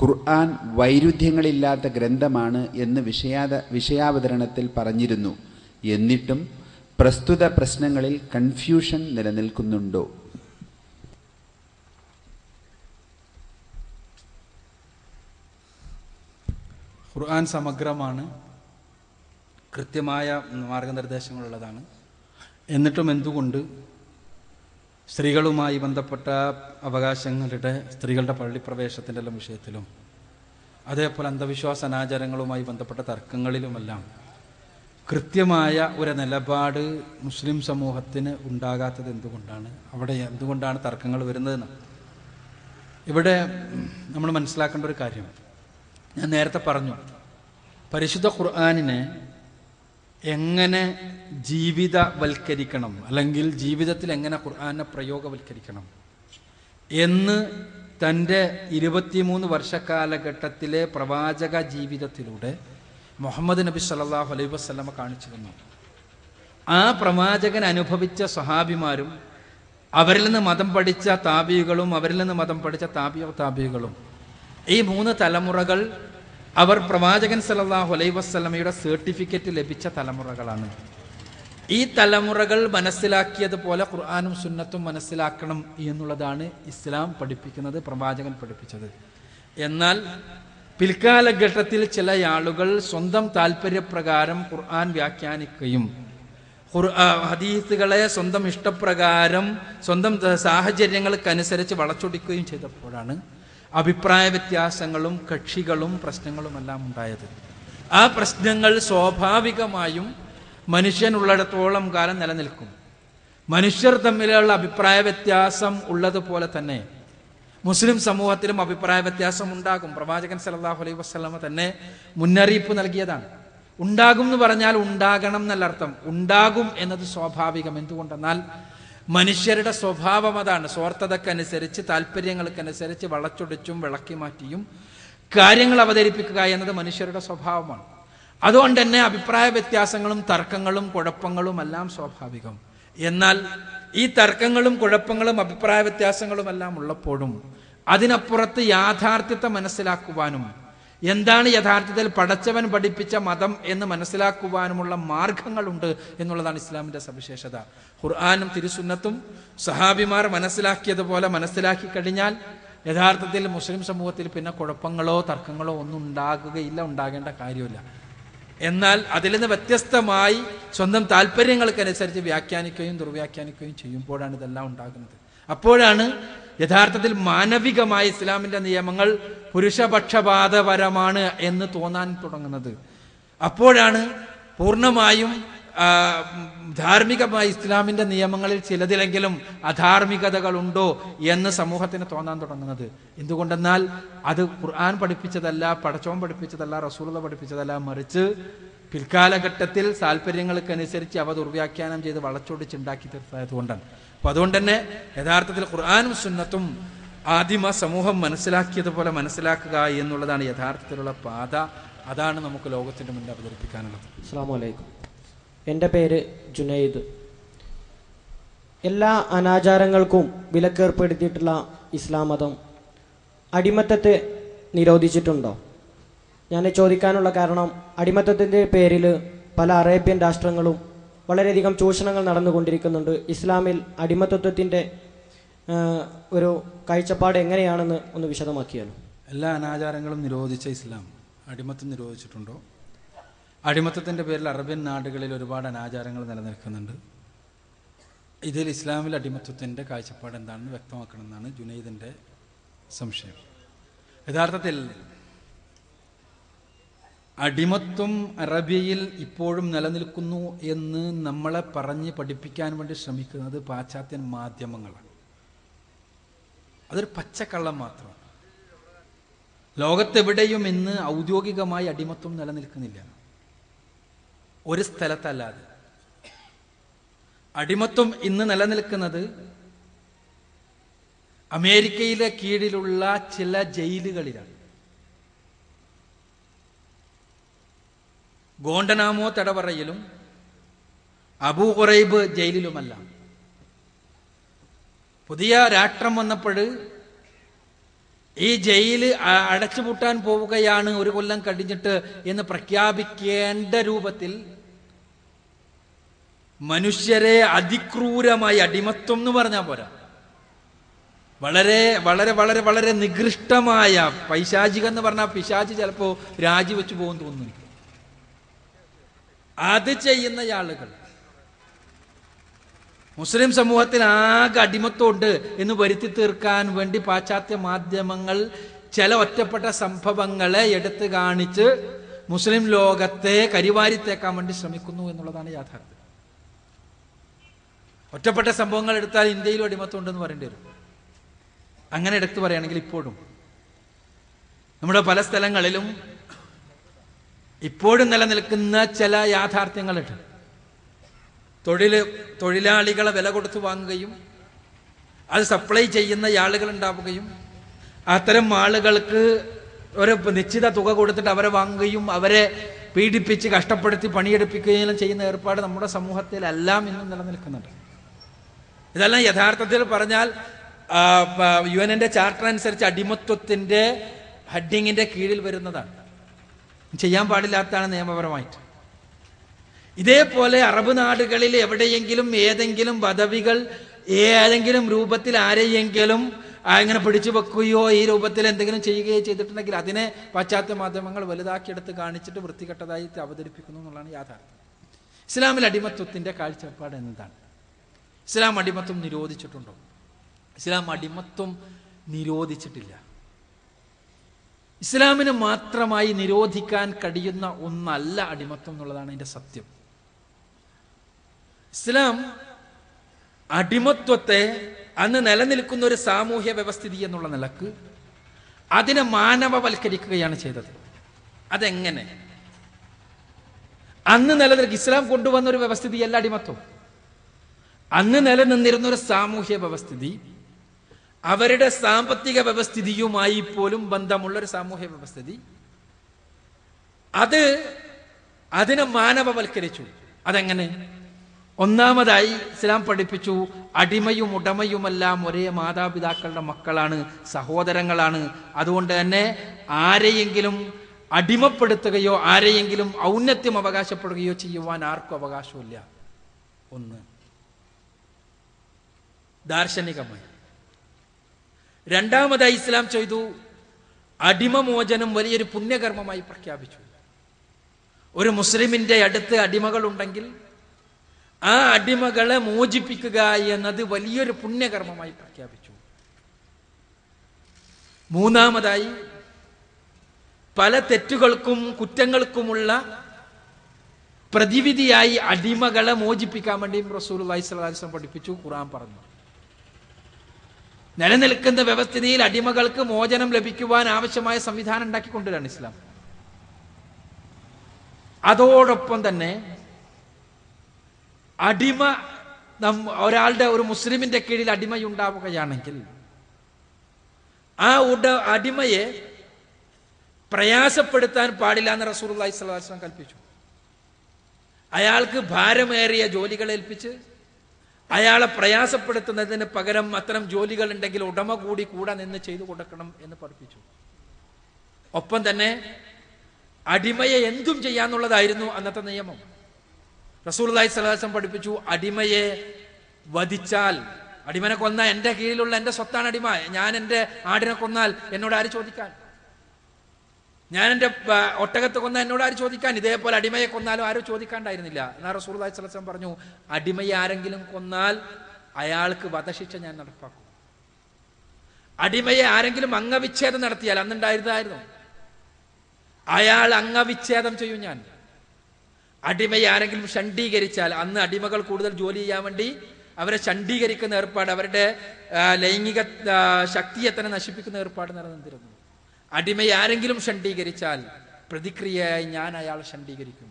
ഖുർആൻ വൈരുദ്ധ്യങ്ങളില്ലാത്ത ഗ്രന്ഥമാണ് എന്ന് വിഷയാത വിഷയാവതരണത്തിൽ പറഞ്ഞിരുന്നു എന്നിട്ടും പ്രസ്തുത പ്രശ്നങ്ങളിൽ കൺഫ്യൂഷൻ നിലനിൽക്കുന്നുണ്ടോ ഖുർആൻ സമഗ്രമാണ് കൃത്യമായ മാർഗനിർദ്ദേശങ്ങളുള്ളതാണ് എന്നിട്ടും എന്തുകൊണ്ട് സ്ത്രീകളുമായി ബന്ധപ്പെട്ട അവകാശങ്ങളുടെ സ്ത്രീകളുടെ പള്ളിപ്രവേശത്തിൻ്റെ എല്ലാം വിഷയത്തിലും അതേപോലെ അന്ധവിശ്വാസ അനാചാരങ്ങളുമായി ബന്ധപ്പെട്ട തർക്കങ്ങളിലുമെല്ലാം കൃത്യമായ ഒരു നിലപാട് മുസ്ലിം സമൂഹത്തിന് ഉണ്ടാകാത്തത് എന്തുകൊണ്ടാണ് അവിടെ എന്തുകൊണ്ടാണ് തർക്കങ്ങൾ വരുന്നതെന്ന് ഇവിടെ നമ്മൾ മനസ്സിലാക്കേണ്ട ഒരു കാര്യം ഞാൻ നേരത്തെ പറഞ്ഞു പരിശുദ്ധ ഖുർആാനിനെ എങ്ങനെ ജീവിതവൽക്കരിക്കണം അല്ലെങ്കിൽ ജീവിതത്തിൽ എങ്ങനെ ഖുർആാനെ പ്രയോഗവൽക്കരിക്കണം എന്ന് തൻ്റെ ഇരുപത്തിമൂന്ന് വർഷക്കാലഘട്ടത്തിലെ പ്രവാചക ജീവിതത്തിലൂടെ മുഹമ്മദ് നബി സല്ലാഹു അലൈഹി വസ്ലമ കാണിച്ചു തന്നു ആ പ്രവാചകൻ അനുഭവിച്ച സഹാബിമാരും അവരിൽ നിന്ന് മതം പഠിച്ച താബികളും അവരിൽ നിന്ന് മതം പഠിച്ച താബിയോ താബികളും ഈ മൂന്ന് തലമുറകൾ അവർ പ്രവാചകൻ സല്ലാഹു അലൈ വസ്ലമയുടെ സർട്ടിഫിക്കറ്റ് ലഭിച്ച തലമുറകളാണ് ഈ തലമുറകൾ മനസ്സിലാക്കിയതുപോലെ ഖുർആാനും സുന്നത്തും മനസ്സിലാക്കണം എന്നുള്ളതാണ് ഇസ്ലാം പഠിപ്പിക്കുന്നത് പ്രവാചകൻ പഠിപ്പിച്ചത് എന്നാൽ പിൽക്കാലഘട്ടത്തിൽ ചില ആളുകൾ സ്വന്തം താല്പര്യപ്രകാരം ഖുർആൻ വ്യാഖ്യാനിക്കുകയും ഹദീസുകളെ സ്വന്തം ഇഷ്ടപ്രകാരം സ്വന്തം സാഹചര്യങ്ങൾക്കനുസരിച്ച് വളച്ചൊടിക്കുകയും ചെയ്തപ്പോഴാണ് അഭിപ്രായ വ്യത്യാസങ്ങളും കക്ഷികളും പ്രശ്നങ്ങളുമെല്ലാം ഉണ്ടായത് ആ പ്രശ്നങ്ങൾ സ്വാഭാവികമായും മനുഷ്യനുള്ളിടത്തോളം കാലം നിലനിൽക്കും മനുഷ്യർ തമ്മിലുള്ള അഭിപ്രായ വ്യത്യാസം ഉള്ളതുപോലെ തന്നെ മുസ്ലിം സമൂഹത്തിലും അഭിപ്രായ വ്യത്യാസം ഉണ്ടാകും പ്രവാചകൻ സലല്ലാഹു അലൈഹി വസ്ലമ തന്നെ മുന്നറിയിപ്പ് നൽകിയതാണ് ഉണ്ടാകും എന്ന് പറഞ്ഞാൽ ഉണ്ടാകണം എന്നല്ല അർത്ഥം ഉണ്ടാകും എന്നത് സ്വാഭാവികം എന്തുകൊണ്ടെന്നാൽ മനുഷ്യരുടെ സ്വഭാവം അതാണ് സ്വാർത്ഥതക്കനുസരിച്ച് താല്പര്യങ്ങൾക്കനുസരിച്ച് വളച്ചൊടിച്ചും വിളക്കി മാറ്റിയും കാര്യങ്ങൾ അവതരിപ്പിക്കുക എന്നത് മനുഷ്യരുടെ സ്വഭാവമാണ് അതുകൊണ്ട് തന്നെ അഭിപ്രായ വ്യത്യാസങ്ങളും തർക്കങ്ങളും കുഴപ്പങ്ങളും എല്ലാം സ്വാഭാവികം എന്നാൽ ഈ തർക്കങ്ങളും കുഴപ്പങ്ങളും അഭിപ്രായ വ്യത്യാസങ്ങളും എല്ലാം ഉള്ളപ്പോഴും അതിനപ്പുറത്ത് യാഥാർത്ഥ്യത്തെ മനസ്സിലാക്കുവാനും എന്താണ് യഥാർത്ഥത്തിൽ പടച്ചവൻ പഠിപ്പിച്ച മതം എന്ന് മനസ്സിലാക്കുവാനുമുള്ള മാർഗങ്ങളുണ്ട് എന്നുള്ളതാണ് ഇസ്ലാമിന്റെ സവിശേഷത ഖുർആാനും തിരുസുന്നത്തും സഹാബിമാർ മനസ്സിലാക്കിയതുപോലെ മനസ്സിലാക്കി കഴിഞ്ഞാൽ യഥാർത്ഥത്തിൽ മുസ്ലിം സമൂഹത്തിൽ പിന്നെ കുഴപ്പങ്ങളോ തർക്കങ്ങളോ ഒന്നും ഉണ്ടാകുകയില്ല ഉണ്ടാകേണ്ട കാര്യമില്ല എന്നാൽ അതിൽ നിന്ന് വ്യത്യസ്തമായി സ്വന്തം താല്പര്യങ്ങൾക്കനുസരിച്ച് വ്യാഖ്യാനിക്കുകയും ദുർവ്യാഖ്യാനിക്കുകയും ചെയ്യുമ്പോഴാണ് ഇതെല്ലാം ഉണ്ടാകുന്നത് അപ്പോഴാണ് യഥാർത്ഥത്തിൽ മാനവികമായ ഇസ്ലാമിന്റെ നിയമങ്ങൾ പുരുഷപക്ഷപാതപരമാണ് എന്ന് തോന്നാൻ തുടങ്ങുന്നത് അപ്പോഴാണ് പൂർണ്ണമായും ധാർമ്മികമായ ഇസ്ലാമിന്റെ നിയമങ്ങളിൽ ചിലതിലെങ്കിലും അധാർമികതകൾ ഉണ്ടോ എന്ന് സമൂഹത്തിന് തോന്നാൻ തുടങ്ങുന്നത് എന്തുകൊണ്ടെന്നാൽ അത് ഖുർആൻ പഠിപ്പിച്ചതല്ല പടച്ചോൻ പഠിപ്പിച്ചതല്ല റസൂള പഠിപ്പിച്ചതല്ല മറിച്ച് പിൽക്കാലഘട്ടത്തിൽ താല്പര്യങ്ങൾക്കനുസരിച്ച് അവ ദുർവ്യാഖ്യാനം ചെയ്ത് വളച്ചൊടിച്ചുണ്ടാക്കി തീർത്തത് കൊണ്ടാണ് അപ്പൊ അതുകൊണ്ട് തന്നെ യഥാർത്ഥത്തിൽ ഖുർആാനും സുന്നത്തും ആദിമ സമൂഹം മനസ്സിലാക്കിയതുപോലെ മനസ്സിലാക്കുക എന്നുള്ളതാണ് യഥാർത്ഥത്തിലുള്ള പാത അതാണ് നമുക്ക് ലോകത്തിന്റെ മുന്നിൽ അവതരിപ്പിക്കാനുള്ളത് അസ്സാം വലൈക്കും എൻ്റെ പേര് ജുനൈദ് എല്ലാ അനാചാരങ്ങൾക്കും വിലക്കേർപ്പെടുത്തിയിട്ടുള്ള ഇസ്ലാം മതം അടിമത്തത്തെ നിരോധിച്ചിട്ടുണ്ടോ ഞാൻ ചോദിക്കാനുള്ള കാരണം അടിമത്തത്തിൻ്റെ പേരിൽ പല അറേബ്യൻ രാഷ്ട്രങ്ങളും വളരെയധികം ചൂഷണങ്ങൾ നടന്നുകൊണ്ടിരിക്കുന്നുണ്ട് ഇസ്ലാമിൽ അടിമത്വത്വത്തിൻ്റെ ഒരു കാഴ്ചപ്പാട് എങ്ങനെയാണെന്ന് ഒന്ന് വിശദമാക്കിയാലും എല്ലാ അനാചാരങ്ങളും നിരോധിച്ച ഇസ്ലാം അടിമത്വം നിരോധിച്ചിട്ടുണ്ടോ അടിമത്വത്തിൻ്റെ പേരിൽ അറബ്യൻ നാടുകളിൽ ഒരുപാട് അനാചാരങ്ങൾ നിലനിൽക്കുന്നുണ്ട് ഇതിൽ ഇസ്ലാമിൽ അടിമത്വത്തിൻ്റെ കാഴ്ചപ്പാട് എന്താണെന്ന് വ്യക്തമാക്കണമെന്നാണ് ജുനൈദിൻ്റെ സംശയം യഥാർത്ഥത്തിൽ അടിമത്വം അറബിയയിൽ ഇപ്പോഴും നിലനിൽക്കുന്നു എന്ന് നമ്മളെ പറഞ്ഞ് പഠിപ്പിക്കാൻ വേണ്ടി ശ്രമിക്കുന്നത് പാശ്ചാത്യൻ മാധ്യമങ്ങളാണ് അതൊരു പച്ചക്കള്ളം മാത്രമാണ് ലോകത്തെവിടെയും ഇന്ന് ഔദ്യോഗികമായി അടിമത്വം നിലനിൽക്കുന്നില്ല ഒരു സ്ഥലത്തല്ലാതെ അടിമത്വം ഇന്ന് നിലനിൽക്കുന്നത് അമേരിക്കയിലെ കീഴിലുള്ള ചില ജയിലുകളിലാണ് ഗോണ്ടനാമോ തടവറയിലും അബൂ ജയിലിലുമല്ല പുതിയ രാഷ്ട്രം വന്നപ്പോൾ ഈ ജയില് അടച്ചുപൂട്ടാൻ പോവുകയാണ് ഒരു കൊല്ലം കഴിഞ്ഞിട്ട് എന്ന് പ്രഖ്യാപിക്കേണ്ട രൂപത്തിൽ മനുഷ്യരെ അതിക്രൂരമായി അടിമത്വം എന്ന് പറഞ്ഞാൽ പോരാ വളരെ വളരെ വളരെ വളരെ നികൃഷ്ടമായ പൈശാചികം എന്ന് പറഞ്ഞാൽ പിശാചി ചിലപ്പോ രാജിവെച്ചു പോകും തോന്നുന്നു അത് ചെയ്യുന്ന ആളുകൾ മുസ്ലിം സമൂഹത്തിന് ആകെ അടിമത്തോണ്ട് എന്ന് വരുത്തി തീർക്കാൻ വേണ്ടി പാശ്ചാത്യ മാധ്യമങ്ങൾ ചില ഒറ്റപ്പെട്ട സംഭവങ്ങളെ എടുത്തു കാണിച്ച് മുസ്ലിം ലോകത്തെ കരിവാരിത്തേക്കാൻ വേണ്ടി ശ്രമിക്കുന്നു എന്നുള്ളതാണ് യാഥാർത്ഥ്യം ഒറ്റപ്പെട്ട സംഭവങ്ങൾ എടുത്താൽ ഇന്ത്യയിലും എന്ന് പറയേണ്ടി വരും അങ്ങനെ എടുത്തു പറയുകയാണെങ്കിൽ ഇപ്പോഴും നമ്മുടെ പല സ്ഥലങ്ങളിലും ഇപ്പോഴും നിലനിൽക്കുന്ന ചില യാഥാർത്ഥ്യങ്ങളുണ്ട് തൊഴില് തൊഴിലാളികളെ വില കൊടുത്ത് വാങ്ങുകയും അത് സപ്ലൈ ചെയ്യുന്ന ആളുകൾ ഉണ്ടാവുകയും അത്തരം ആളുകൾക്ക് ഒരു നിശ്ചിത തുക കൊടുത്തിട്ട് അവരെ വാങ്ങുകയും അവരെ പീഡിപ്പിച്ച് കഷ്ടപ്പെടുത്തി പണിയെടുപ്പിക്കുകയും ചെയ്യുന്ന ഏർപ്പാട് നമ്മുടെ സമൂഹത്തിലെല്ലാം ഇന്നും നിലനിൽക്കുന്നുണ്ട് ഇതെല്ലാം യഥാർത്ഥത്തിൽ പറഞ്ഞാൽ യു എൻ്റെ ചാർട്ടർ അനുസരിച്ച് അടിമത്വത്തിൻ്റെ ഹഡിങ്ങിൻ്റെ കീഴിൽ വരുന്നതാണ് ചെയ്യാൻ പാടില്ലാത്തതാണ് നിയമപരമായിട്ട് ഇതേപോലെ അറബ് നാടുകളിൽ എവിടെയെങ്കിലും ഏതെങ്കിലും പദവികൾ ഏതെങ്കിലും രൂപത്തിൽ ആരെയെങ്കിലും അങ്ങനെ പിടിച്ചു വെക്കുകയോ ഈ രൂപത്തിൽ എന്തെങ്കിലും ചെയ്യുകയോ ചെയ്തിട്ടുണ്ടെങ്കിൽ അതിനെ പാശ്ചാത്യ മാധ്യമങ്ങൾ വലുതാക്കിയെടുത്ത് കാണിച്ചിട്ട് വൃത്തികെട്ടതായി അവതരിപ്പിക്കുന്നു എന്നുള്ളതാണ് യാഥാർത്ഥ്യം ഇസ്ലാമിൽ അടിമത്വത്തിന്റെ കാഴ്ചപ്പാട് എന്താണ് ഇസ്ലാം അടിമത്വം നിരോധിച്ചിട്ടുണ്ടോ ഇസ്ലാം അടിമത്വം നിരോധിച്ചിട്ടില്ല ഇസ്ലാമിന് മാത്രമായി നിരോധിക്കാൻ കഴിയുന്ന ഒന്നല്ല അടിമത്തം എന്നുള്ളതാണ് അതിൻ്റെ സത്യം ഇസ്ലാം അടിമത്വത്തെ അന്ന് നിലനിൽക്കുന്ന ഒരു സാമൂഹ്യ വ്യവസ്ഥിതി എന്നുള്ള നിലക്ക് അതിനെ മാനവവൽക്കരിക്കുകയാണ് ചെയ്തത് അതെങ്ങനെ അന്ന് നിലനിൽക്കും ഇസ്ലാം കൊണ്ടുവന്ന ഒരു വ്യവസ്ഥിതി അല്ല അടിമത്വം അന്ന് നിലനിന്നിരുന്ന ഒരു സാമൂഹ്യ വ്യവസ്ഥിതി അവരുടെ സാമ്പത്തിക വ്യവസ്ഥിതിയുമായി പോലും ബന്ധമുള്ള ഒരു സാമൂഹ്യ വ്യവസ്ഥിതി അത് അതിനെ മാനവവൽക്കരിച്ചു അതെങ്ങനെ ഒന്നാമതായി ഇസ്ലാം പഠിപ്പിച്ചു അടിമയും ഉടമയുമെല്ലാം ഒരേ മാതാപിതാക്കളുടെ മക്കളാണ് സഹോദരങ്ങളാണ് അതുകൊണ്ട് തന്നെ ആരെയെങ്കിലും അടിമപ്പെടുത്തുകയോ ആരെയെങ്കിലും ഔന്നത്യം അവകാശപ്പെടുകയോ ചെയ്യുവാൻ ആർക്കും അവകാശമില്ല ഒന്ന് ദാർശനികമായി രണ്ടാമതായി ഇസ്ലാം ചെയ്തു അടിമമോചനം വലിയൊരു പുണ്യകർമ്മമായി പ്രഖ്യാപിച്ചു ഒരു മുസ്ലിമിന്റെ അടുത്ത് അടിമകളുണ്ടെങ്കിൽ ആ അടിമകളെ മോചിപ്പിക്കുക എന്നത് വലിയൊരു പുണ്യകർമ്മമായി പ്രഖ്യാപിച്ചു മൂന്നാമതായി പല തെറ്റുകൾക്കും കുറ്റങ്ങൾക്കുമുള്ള പ്രതിവിധിയായി അടിമകളെ മോചിപ്പിക്കാൻ വേണ്ടിയും റസൂൽ അലൈഹി പഠിപ്പിച്ചു ഖുറാൻ പറഞ്ഞു നിലനിൽക്കുന്ന വ്യവസ്ഥിതിയിൽ അടിമകൾക്ക് മോചനം ലഭിക്കുവാൻ ആവശ്യമായ സംവിധാനം ഉണ്ടാക്കിക്കൊണ്ടുവരാണ് ഇസ്ലാം അതോടൊപ്പം തന്നെ അടിമ ഒരാളുടെ ഒരു മുസ്ലിമിന്റെ കീഴിൽ അടിമയുണ്ടാവുകയാണെങ്കിൽ ആ ഉട അടിമയെ പ്രയാസപ്പെടുത്താൻ പാടില്ല എന്ന് റസൂർ അള്ളഹി സ്വലാസ്ലം കൽപ്പിച്ചു അയാൾക്ക് ഭാരമേറിയ ജോലികൾ ഏൽപ്പിച്ച് അയാളെ പ്രയാസപ്പെടുത്തുന്നതിന് പകരം അത്തരം ജോലികൾ ഉണ്ടെങ്കിൽ ഉടമ കൂടി കൂടെ നിന്ന് ചെയ്തു കൊടുക്കണം എന്ന് പഠിപ്പിച്ചു ഒപ്പം തന്നെ അടിമയെ എന്തും ചെയ്യാന്നുള്ളതായിരുന്നു അന്നത്തെ നിയമം റസൂൽദായി സലഹാസം പഠിപ്പിച്ചു അടിമയെ വധിച്ചാൽ അടിമനെ കൊന്ന എൻ്റെ കീഴിലുള്ള എൻ്റെ സ്വത്താണ് അടിമ ഞാൻ എൻ്റെ ആടിനെ കൊന്നാൽ എന്നോട് ആര് ചോദിക്കാൻ ഞാൻ എൻ്റെ ഒട്ടകത്ത് കൊന്ന എന്നോട് ആര് ചോദിക്കാൻ ഇതേപോലെ അടിമയെ കൊന്നാലും ആരും ചോദിക്കാണ്ടായിരുന്നില്ല എന്നാ റസൂർദായ് സലസം പറഞ്ഞു അടിമയെ ആരെങ്കിലും കൊന്നാൽ അയാൾക്ക് വധശിക്ഷ ഞാൻ നടപ്പാക്കും അടിമയെ ആരെങ്കിലും അംഗവിച്ഛേദം നടത്തിയാൽ അന്നുണ്ടായിരുന്നായിരുന്നു അയാൾ അംഗവിച്ഛേദം ചെയ്യും ഞാൻ അടിമയെ ആരെങ്കിലും ഷണ്ടീകരിച്ചാൽ അന്ന് അടിമകൾ കൂടുതൽ ജോലി ചെയ്യാൻ വേണ്ടി അവരെ ഷണ്ടീകരിക്കുന്ന ഏർപ്പാട് അവരുടെ ലൈംഗിക ശക്തിയെ തന്നെ നശിപ്പിക്കുന്ന ഏർപ്പാട് നടന്നിരുന്നു അടിമയെ ആരെങ്കിലും ഷണ്ടീകരിച്ചാൽ പ്രതിക്രിയയായി ഞാൻ അയാൾ ഷണ്ടീകരിക്കും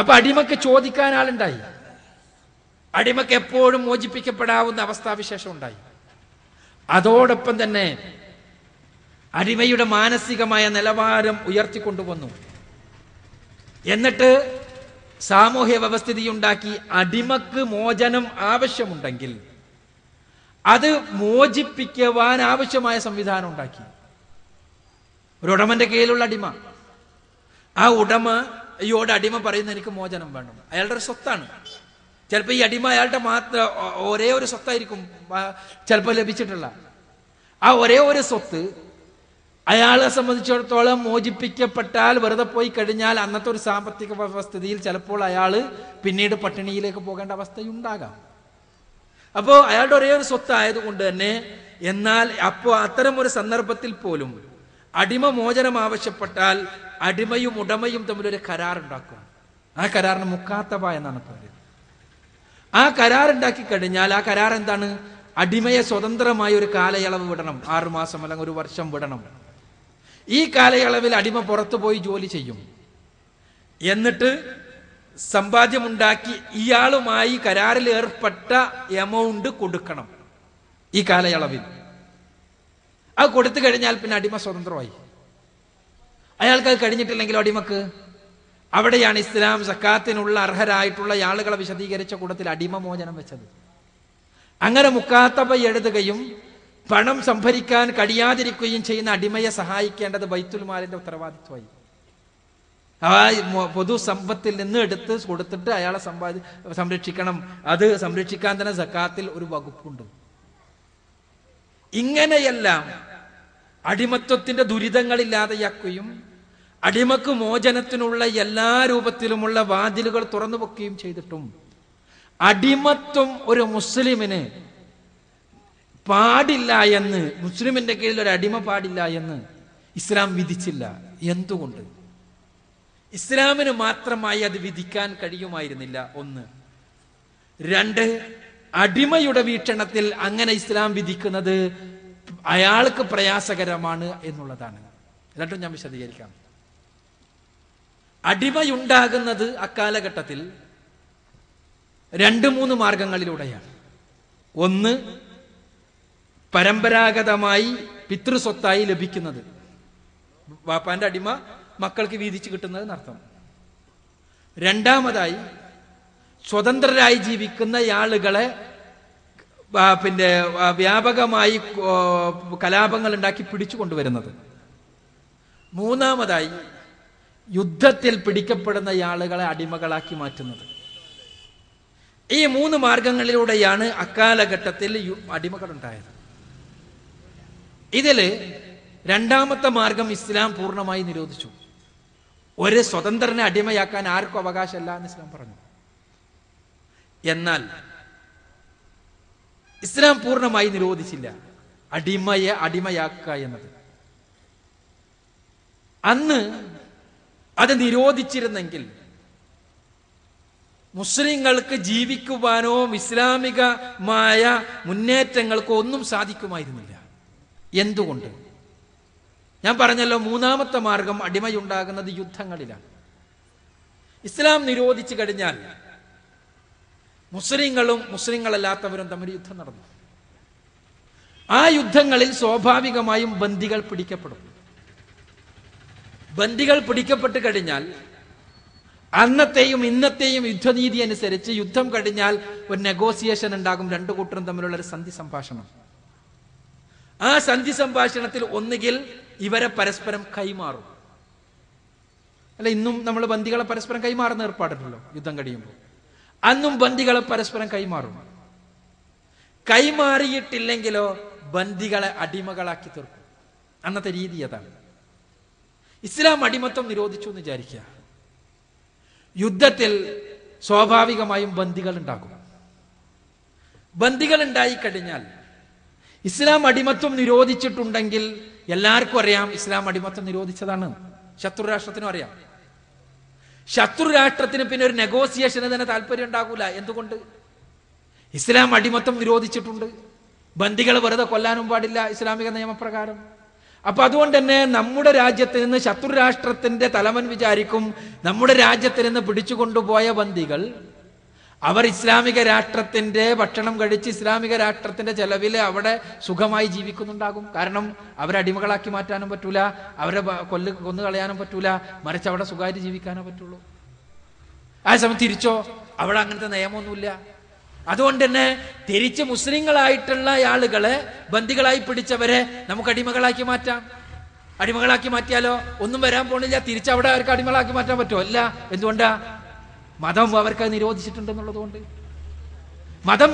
അപ്പൊ അടിമക്ക് ചോദിക്കാൻ ആളുണ്ടായി അടിമക്ക് എപ്പോഴും മോചിപ്പിക്കപ്പെടാവുന്ന അവസ്ഥാവിശേഷം ഉണ്ടായി അതോടൊപ്പം തന്നെ അടിമയുടെ മാനസികമായ നിലവാരം ഉയർത്തിക്കൊണ്ടുവന്നു എന്നിട്ട് സാമൂഹ്യ വ്യവസ്ഥിതി ഉണ്ടാക്കി അടിമക്ക് മോചനം ആവശ്യമുണ്ടെങ്കിൽ അത് മോചിപ്പിക്കുവാൻ ആവശ്യമായ സംവിധാനം ഉണ്ടാക്കി ഒരുടമന്റെ കീഴിലുള്ള അടിമ ആ ഉടമ ഈയോട് അടിമ പറയുന്ന എനിക്ക് മോചനം വേണം അയാളുടെ ഒരു സ്വത്താണ് ചിലപ്പോൾ ഈ അടിമ അയാളുടെ മാത്രം ഒരേ ഒരു സ്വത്തായിരിക്കും ചിലപ്പോൾ ലഭിച്ചിട്ടുള്ള ആ ഒരേ ഒരു സ്വത്ത് അയാളെ സംബന്ധിച്ചിടത്തോളം മോചിപ്പിക്കപ്പെട്ടാൽ വെറുതെ പോയി കഴിഞ്ഞാൽ അന്നത്തെ ഒരു സാമ്പത്തിക വ്യവസ്ഥിതിയിൽ ചിലപ്പോൾ അയാൾ പിന്നീട് പട്ടിണിയിലേക്ക് പോകേണ്ട അവസ്ഥയുണ്ടാകാം അപ്പോൾ അയാളുടെ ഒരേ ഒരു സ്വത്ത് ആയതുകൊണ്ട് തന്നെ എന്നാൽ അപ്പോൾ അത്തരം ഒരു സന്ദർഭത്തിൽ പോലും അടിമ മോചനം ആവശ്യപ്പെട്ടാൽ അടിമയും ഉടമയും തമ്മിലൊരു ഉണ്ടാക്കും ആ കരാറിന് മുക്കാത്തവ എന്നാണ് പറയുന്നത് ആ കരാറുണ്ടാക്കി കഴിഞ്ഞാൽ ആ കരാർ എന്താണ് അടിമയെ സ്വതന്ത്രമായി ഒരു കാലയളവ് വിടണം ആറുമാസം അല്ലെങ്കിൽ ഒരു വർഷം വിടണം ഈ കാലയളവിൽ അടിമ പുറത്തു പോയി ജോലി ചെയ്യും എന്നിട്ട് സമ്പാദ്യമുണ്ടാക്കി ഇയാളുമായി കരാറിൽ ഏർപ്പെട്ട എമൗണ്ട് കൊടുക്കണം ഈ കാലയളവിൽ അത് കൊടുത്തു കഴിഞ്ഞാൽ പിന്നെ അടിമ സ്വതന്ത്രമായി അയാൾക്ക് അത് കഴിഞ്ഞിട്ടില്ലെങ്കിലോ അടിമക്ക് അവിടെയാണ് ഇസ്ലാം സക്കാത്തിനുള്ള അർഹരായിട്ടുള്ള ആളുകളെ വിശദീകരിച്ച കൂട്ടത്തിൽ അടിമമോചനം വെച്ചത് അങ്ങനെ മുക്കാത്തബ എഴുതുകയും പണം സംഭരിക്കാൻ കഴിയാതിരിക്കുകയും ചെയ്യുന്ന അടിമയെ സഹായിക്കേണ്ടത് ബൈത്തുൽമാലിന്റെ ഉത്തരവാദിത്വമായി ആ പൊതു സമ്പത്തിൽ നിന്ന് എടുത്ത് കൊടുത്തിട്ട് അയാളെ സമ്പാദി സംരക്ഷിക്കണം അത് സംരക്ഷിക്കാൻ തന്നെ സക്കാത്തിൽ ഒരു വകുപ്പുണ്ട് ഇങ്ങനെയെല്ലാം അടിമത്വത്തിന്റെ ദുരിതങ്ങളില്ലാതെയാക്കുകയും അടിമക്ക് മോചനത്തിനുള്ള എല്ലാ രൂപത്തിലുമുള്ള വാതിലുകൾ തുറന്നു വെക്കുകയും ചെയ്തിട്ടും അടിമത്വം ഒരു മുസ്ലിമിന് പാടില്ല എന്ന് മുസ്ലിമിന്റെ കീഴിൽ ഒരു അടിമ പാടില്ല എന്ന് ഇസ്ലാം വിധിച്ചില്ല എന്തുകൊണ്ട് ഇസ്ലാമിന് മാത്രമായി അത് വിധിക്കാൻ കഴിയുമായിരുന്നില്ല ഒന്ന് രണ്ട് അടിമയുടെ വീക്ഷണത്തിൽ അങ്ങനെ ഇസ്ലാം വിധിക്കുന്നത് അയാൾക്ക് പ്രയാസകരമാണ് എന്നുള്ളതാണ് രണ്ടും ഞാൻ വിശദീകരിക്കാം അടിമയുണ്ടാകുന്നത് അക്കാലഘട്ടത്തിൽ രണ്ട് മൂന്ന് മാർഗങ്ങളിലൂടെയാണ് ഒന്ന് പരമ്പരാഗതമായി പിതൃസ്വത്തായി ലഭിക്കുന്നത് വാപ്പാന്റെ അടിമ മക്കൾക്ക് വീതിച്ചു കിട്ടുന്നത് എന്നർത്ഥം രണ്ടാമതായി സ്വതന്ത്രരായി ജീവിക്കുന്ന ആളുകളെ പിന്നെ വ്യാപകമായി കലാപങ്ങൾ ഉണ്ടാക്കി പിടിച്ചു കൊണ്ടുവരുന്നത് മൂന്നാമതായി യുദ്ധത്തിൽ പിടിക്കപ്പെടുന്ന ആളുകളെ അടിമകളാക്കി മാറ്റുന്നത് ഈ മൂന്ന് മാർഗങ്ങളിലൂടെയാണ് അക്കാലഘട്ടത്തിൽ അടിമകൾ ഉണ്ടായത് ഇതിൽ രണ്ടാമത്തെ മാർഗം ഇസ്ലാം പൂർണ്ണമായി നിരോധിച്ചു ഒരു സ്വതന്ത്രനെ അടിമയാക്കാൻ ആർക്കും അവകാശമല്ല എന്ന് ഇസ്ലാം പറഞ്ഞു എന്നാൽ ഇസ്ലാം പൂർണ്ണമായി നിരോധിച്ചില്ല അടിമയെ അടിമയാക്കുക എന്നത് അന്ന് അത് നിരോധിച്ചിരുന്നെങ്കിൽ മുസ്ലിങ്ങൾക്ക് ജീവിക്കുവാനോ ഇസ്ലാമികമായ മുന്നേറ്റങ്ങൾക്കോ ഒന്നും സാധിക്കുമായിരുന്നില്ല എന്തുകൊണ്ട് ഞാൻ പറഞ്ഞല്ലോ മൂന്നാമത്തെ മാർഗം അടിമയുണ്ടാകുന്നത് യുദ്ധങ്ങളിലാണ് ഇസ്ലാം നിരോധിച്ചു കഴിഞ്ഞാൽ മുസ്ലിങ്ങളും മുസ്ലിങ്ങളല്ലാത്തവരും തമ്മിൽ യുദ്ധം നടന്നു ആ യുദ്ധങ്ങളിൽ സ്വാഭാവികമായും ബന്ദികൾ പിടിക്കപ്പെടും ബന്ദികൾ പിടിക്കപ്പെട്ട് കഴിഞ്ഞാൽ അന്നത്തെയും ഇന്നത്തെയും യുദ്ധനീതി അനുസരിച്ച് യുദ്ധം കഴിഞ്ഞാൽ ഒരു നെഗോസിയേഷൻ ഉണ്ടാകും രണ്ടു കൂട്ടരും തമ്മിലുള്ള ഒരു സന്ധി സംഭാഷണം ആ സന്ധി സംഭാഷണത്തിൽ ഒന്നുകിൽ ഇവരെ പരസ്പരം കൈമാറും അല്ല ഇന്നും നമ്മൾ ബന്ദികളെ പരസ്പരം കൈമാറുന്ന ഏർപ്പാടുണ്ടല്ലോ യുദ്ധം കഴിയുമ്പോൾ അന്നും ബന്ദികളെ പരസ്പരം കൈമാറും കൈമാറിയിട്ടില്ലെങ്കിലോ ബന്ദികളെ അടിമകളാക്കി തീർക്കും അന്നത്തെ രീതി അതാണ് ഇസ്ലാം അടിമത്വം നിരോധിച്ചു എന്ന് വിചാരിക്കുക യുദ്ധത്തിൽ സ്വാഭാവികമായും ബന്ദികൾ ഉണ്ടാകും ബന്ദികൾ ഉണ്ടായിക്കഴിഞ്ഞാൽ ഇസ്ലാം അടിമത്വം നിരോധിച്ചിട്ടുണ്ടെങ്കിൽ എല്ലാവർക്കും അറിയാം ഇസ്ലാം അടിമത്വം നിരോധിച്ചതാണ് ശത്രുരാഷ്ട്രത്തിനും അറിയാം ശത്രു രാഷ്ട്രത്തിന് പിന്നെ ഒരു നെഗോസിയേഷന് തന്നെ താല്പര്യം ഉണ്ടാകൂല എന്തുകൊണ്ട് ഇസ്ലാം അടിമത്തം വിരോധിച്ചിട്ടുണ്ട് ബന്ദികൾ വെറുതെ കൊല്ലാനും പാടില്ല ഇസ്ലാമിക നിയമപ്രകാരം അപ്പൊ അതുകൊണ്ട് തന്നെ നമ്മുടെ രാജ്യത്ത് നിന്ന് ശത്രു രാഷ്ട്രത്തിന്റെ വിചാരിക്കും നമ്മുടെ രാജ്യത്തിൽ നിന്ന് പിടിച്ചു കൊണ്ടുപോയ ബന്ദികൾ അവർ ഇസ്ലാമിക രാഷ്ട്രത്തിന്റെ ഭക്ഷണം കഴിച്ച് ഇസ്ലാമിക രാഷ്ട്രത്തിന്റെ ചെലവിൽ അവിടെ സുഖമായി ജീവിക്കുന്നുണ്ടാകും കാരണം അവരെ അടിമകളാക്കി മാറ്റാനും പറ്റൂല അവരെ കൊല്ല കൊന്നു കളയാനും പറ്റൂല മറിച്ച് അവിടെ സുഖമായിട്ട് ജീവിക്കാനേ പറ്റുള്ളൂ ആ സമയം തിരിച്ചോ അവിടെ അങ്ങനത്തെ നിയമമൊന്നുമില്ല അതുകൊണ്ട് തന്നെ തിരിച്ച് മുസ്ലിങ്ങളായിട്ടുള്ള ആളുകളെ ബന്ദികളായി പിടിച്ചവരെ നമുക്ക് അടിമകളാക്കി മാറ്റാം അടിമകളാക്കി മാറ്റിയാലോ ഒന്നും വരാൻ പോണില്ല തിരിച്ചവിടെ അവർക്ക് അടിമകളാക്കി മാറ്റാൻ പറ്റുമോ അല്ല എന്തുകൊണ്ടാ മതം അവർക്ക് നിരോധിച്ചിട്ടുണ്ടെന്നുള്ളതുകൊണ്ട് മതം